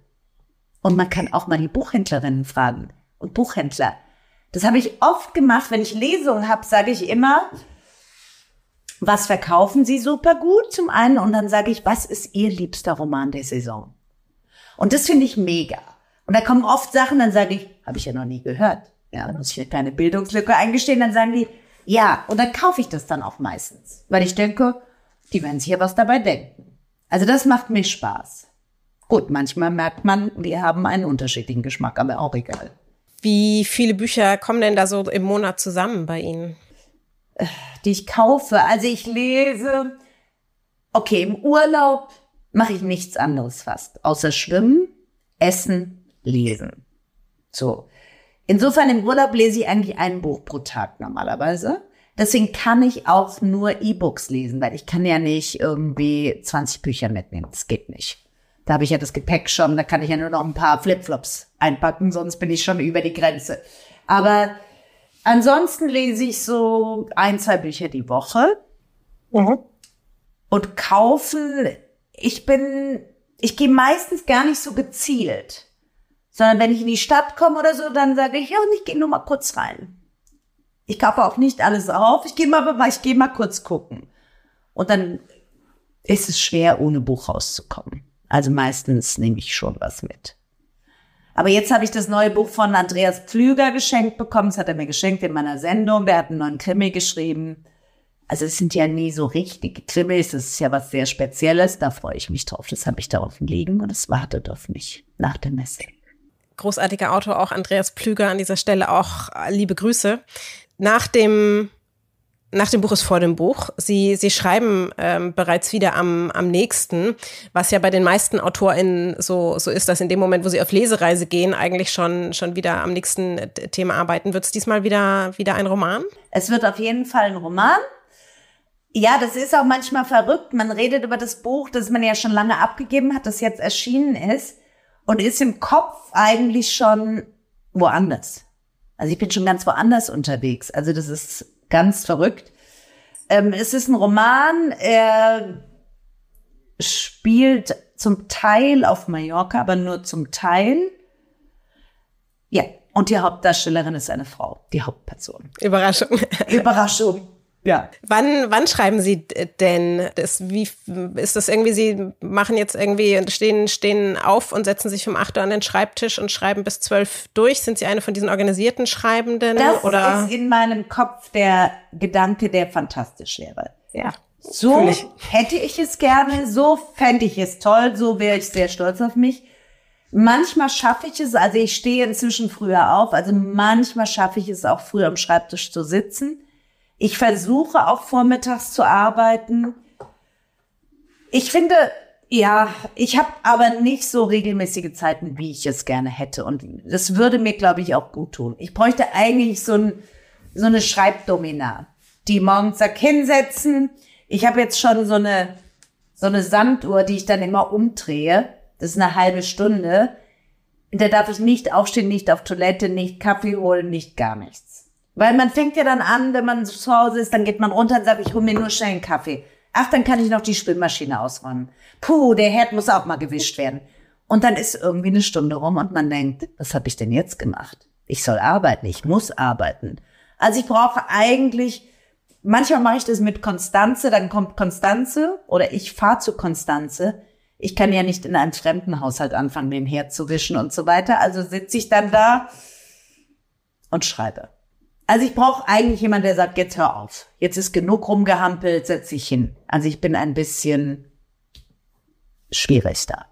Und man kann auch mal die Buchhändlerinnen fragen und Buchhändler. Das habe ich oft gemacht, wenn ich Lesungen habe, sage ich immer, was verkaufen Sie super gut zum einen und dann sage ich, was ist Ihr liebster Roman der Saison? Und das finde ich mega. Und da kommen oft Sachen, dann sage ich, habe ich ja noch nie gehört. Ja, da muss ich eine kleine Bildungslücke eingestehen, dann sagen die, ja, und dann kaufe ich das dann auch meistens, weil ich denke, die werden sich ja was dabei denken. Also das macht mir Spaß. Gut, manchmal merkt man, wir haben einen unterschiedlichen Geschmack, aber auch egal. Wie viele Bücher kommen denn da so im Monat zusammen bei Ihnen? Äh, die ich kaufe. Also ich lese. Okay, im Urlaub mache ich nichts anderes fast, außer schwimmen, essen, lesen. So. Insofern im Urlaub lese ich eigentlich ein Buch pro Tag normalerweise. Deswegen kann ich auch nur E-Books lesen, weil ich kann ja nicht irgendwie 20 Bücher mitnehmen. Das geht nicht. Da habe ich ja das Gepäck schon, da kann ich ja nur noch ein paar Flipflops einpacken, sonst bin ich schon über die Grenze. Aber ansonsten lese ich so ein, zwei Bücher die Woche. Mhm. Und kaufen, ich bin, ich gehe meistens gar nicht so gezielt. Sondern wenn ich in die Stadt komme oder so, dann sage ich, ja, und ich gehe nur mal kurz rein. Ich kaufe auch nicht alles auf, ich gehe mal, ich gehe mal kurz gucken. Und dann ist es schwer, ohne Buch rauszukommen. Also meistens nehme ich schon was mit. Aber jetzt habe ich das neue Buch von Andreas Pflüger geschenkt bekommen. Das hat er mir geschenkt in meiner Sendung. Der hat einen neuen Krimi geschrieben. Also es sind ja nie so richtige Krimis. Das ist ja was sehr Spezielles. Da freue ich mich drauf. Das habe ich darauf liegen und es wartet auf mich nach der Messe. Großartiger Autor auch Andreas Pflüger an dieser Stelle auch äh, liebe Grüße. Nach dem nach dem Buch ist vor dem Buch. Sie, sie schreiben ähm, bereits wieder am, am nächsten, was ja bei den meisten AutorInnen so, so ist, dass in dem Moment, wo sie auf Lesereise gehen, eigentlich schon, schon wieder am nächsten äh, Thema arbeiten. Wird es diesmal wieder, wieder ein Roman? Es wird auf jeden Fall ein Roman. Ja, das ist auch manchmal verrückt. Man redet über das Buch, das man ja schon lange abgegeben hat, das jetzt erschienen ist und ist im Kopf eigentlich schon woanders. Also ich bin schon ganz woanders unterwegs. Also das ist ganz verrückt. Ähm, es ist ein Roman, er spielt zum Teil auf Mallorca, aber nur zum Teil. Ja, und die Hauptdarstellerin ist eine Frau, die Hauptperson. Überraschung. Überraschung. Ja. Wann, wann schreiben Sie denn? Das, wie, ist das irgendwie, Sie machen jetzt irgendwie, stehen, stehen auf und setzen sich um 8 Uhr an den Schreibtisch und schreiben bis 12 durch? Sind Sie eine von diesen organisierten Schreibenden? Das oder? ist in meinem Kopf der Gedanke, der fantastisch wäre. Ja. So Natürlich. hätte ich es gerne, so fände ich es toll, so wäre ich sehr stolz auf mich. Manchmal schaffe ich es, also ich stehe inzwischen früher auf, also manchmal schaffe ich es auch früher am Schreibtisch zu sitzen. Ich versuche auch vormittags zu arbeiten. Ich finde, ja, ich habe aber nicht so regelmäßige Zeiten, wie ich es gerne hätte. Und das würde mir, glaube ich, auch gut tun. Ich bräuchte eigentlich so, ein, so eine Schreibdomina, die morgens sagt, hinsetzen. Ich habe jetzt schon so eine, so eine Sanduhr, die ich dann immer umdrehe. Das ist eine halbe Stunde. Da darf ich nicht aufstehen, nicht auf Toilette, nicht Kaffee holen, nicht gar nichts. Weil man fängt ja dann an, wenn man zu Hause ist, dann geht man runter und sagt, ich hole mir nur schnell einen Kaffee. Ach, dann kann ich noch die Spülmaschine ausräumen. Puh, der Herd muss auch mal gewischt werden. Und dann ist irgendwie eine Stunde rum und man denkt, was habe ich denn jetzt gemacht? Ich soll arbeiten, ich muss arbeiten. Also ich brauche eigentlich, manchmal mache ich das mit Konstanze, dann kommt Konstanze oder ich fahre zu Konstanze. Ich kann ja nicht in einem fremden Haushalt anfangen, den Herd zu wischen und so weiter. Also sitze ich dann da und schreibe. Also ich brauche eigentlich jemand, der sagt, jetzt hör auf. Jetzt ist genug rumgehampelt, setz dich hin. Also ich bin ein bisschen schwierig da.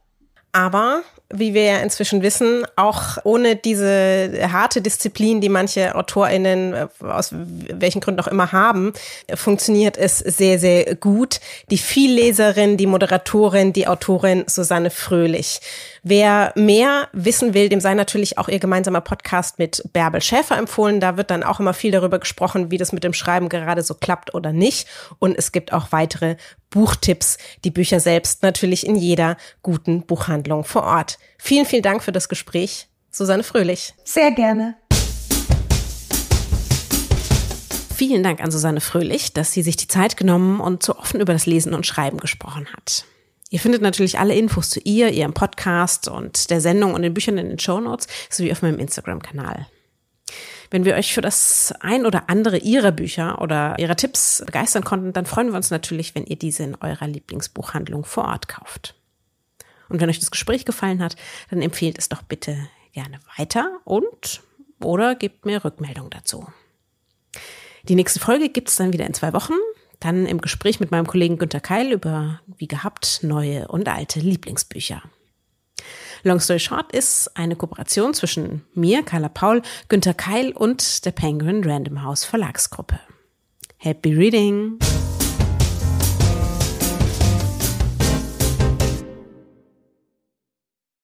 Aber wie wir ja inzwischen wissen, auch ohne diese harte Disziplin, die manche AutorInnen äh, aus welchen Gründen auch immer haben, funktioniert es sehr, sehr gut. Die Vielleserin, die Moderatorin, die Autorin Susanne Fröhlich. Wer mehr wissen will, dem sei natürlich auch ihr gemeinsamer Podcast mit Bärbel Schäfer empfohlen. Da wird dann auch immer viel darüber gesprochen, wie das mit dem Schreiben gerade so klappt oder nicht. Und es gibt auch weitere Buchtipps, die Bücher selbst natürlich in jeder guten Buchhandlung vor Ort. Vielen, vielen Dank für das Gespräch. Susanne Fröhlich. Sehr gerne. Vielen Dank an Susanne Fröhlich, dass sie sich die Zeit genommen und so offen über das Lesen und Schreiben gesprochen hat. Ihr findet natürlich alle Infos zu ihr, ihrem Podcast und der Sendung und den Büchern in den Shownotes sowie auf meinem Instagram-Kanal. Wenn wir euch für das ein oder andere ihrer Bücher oder ihrer Tipps begeistern konnten, dann freuen wir uns natürlich, wenn ihr diese in eurer Lieblingsbuchhandlung vor Ort kauft. Und wenn euch das Gespräch gefallen hat, dann empfehlt es doch bitte gerne weiter und oder gebt mir Rückmeldung dazu. Die nächste Folge gibt es dann wieder in zwei Wochen, dann im Gespräch mit meinem Kollegen Günter Keil über, wie gehabt, neue und alte Lieblingsbücher. Long Story Short ist eine Kooperation zwischen mir, Carla Paul, Günter Keil und der Penguin Random House Verlagsgruppe. Happy Reading!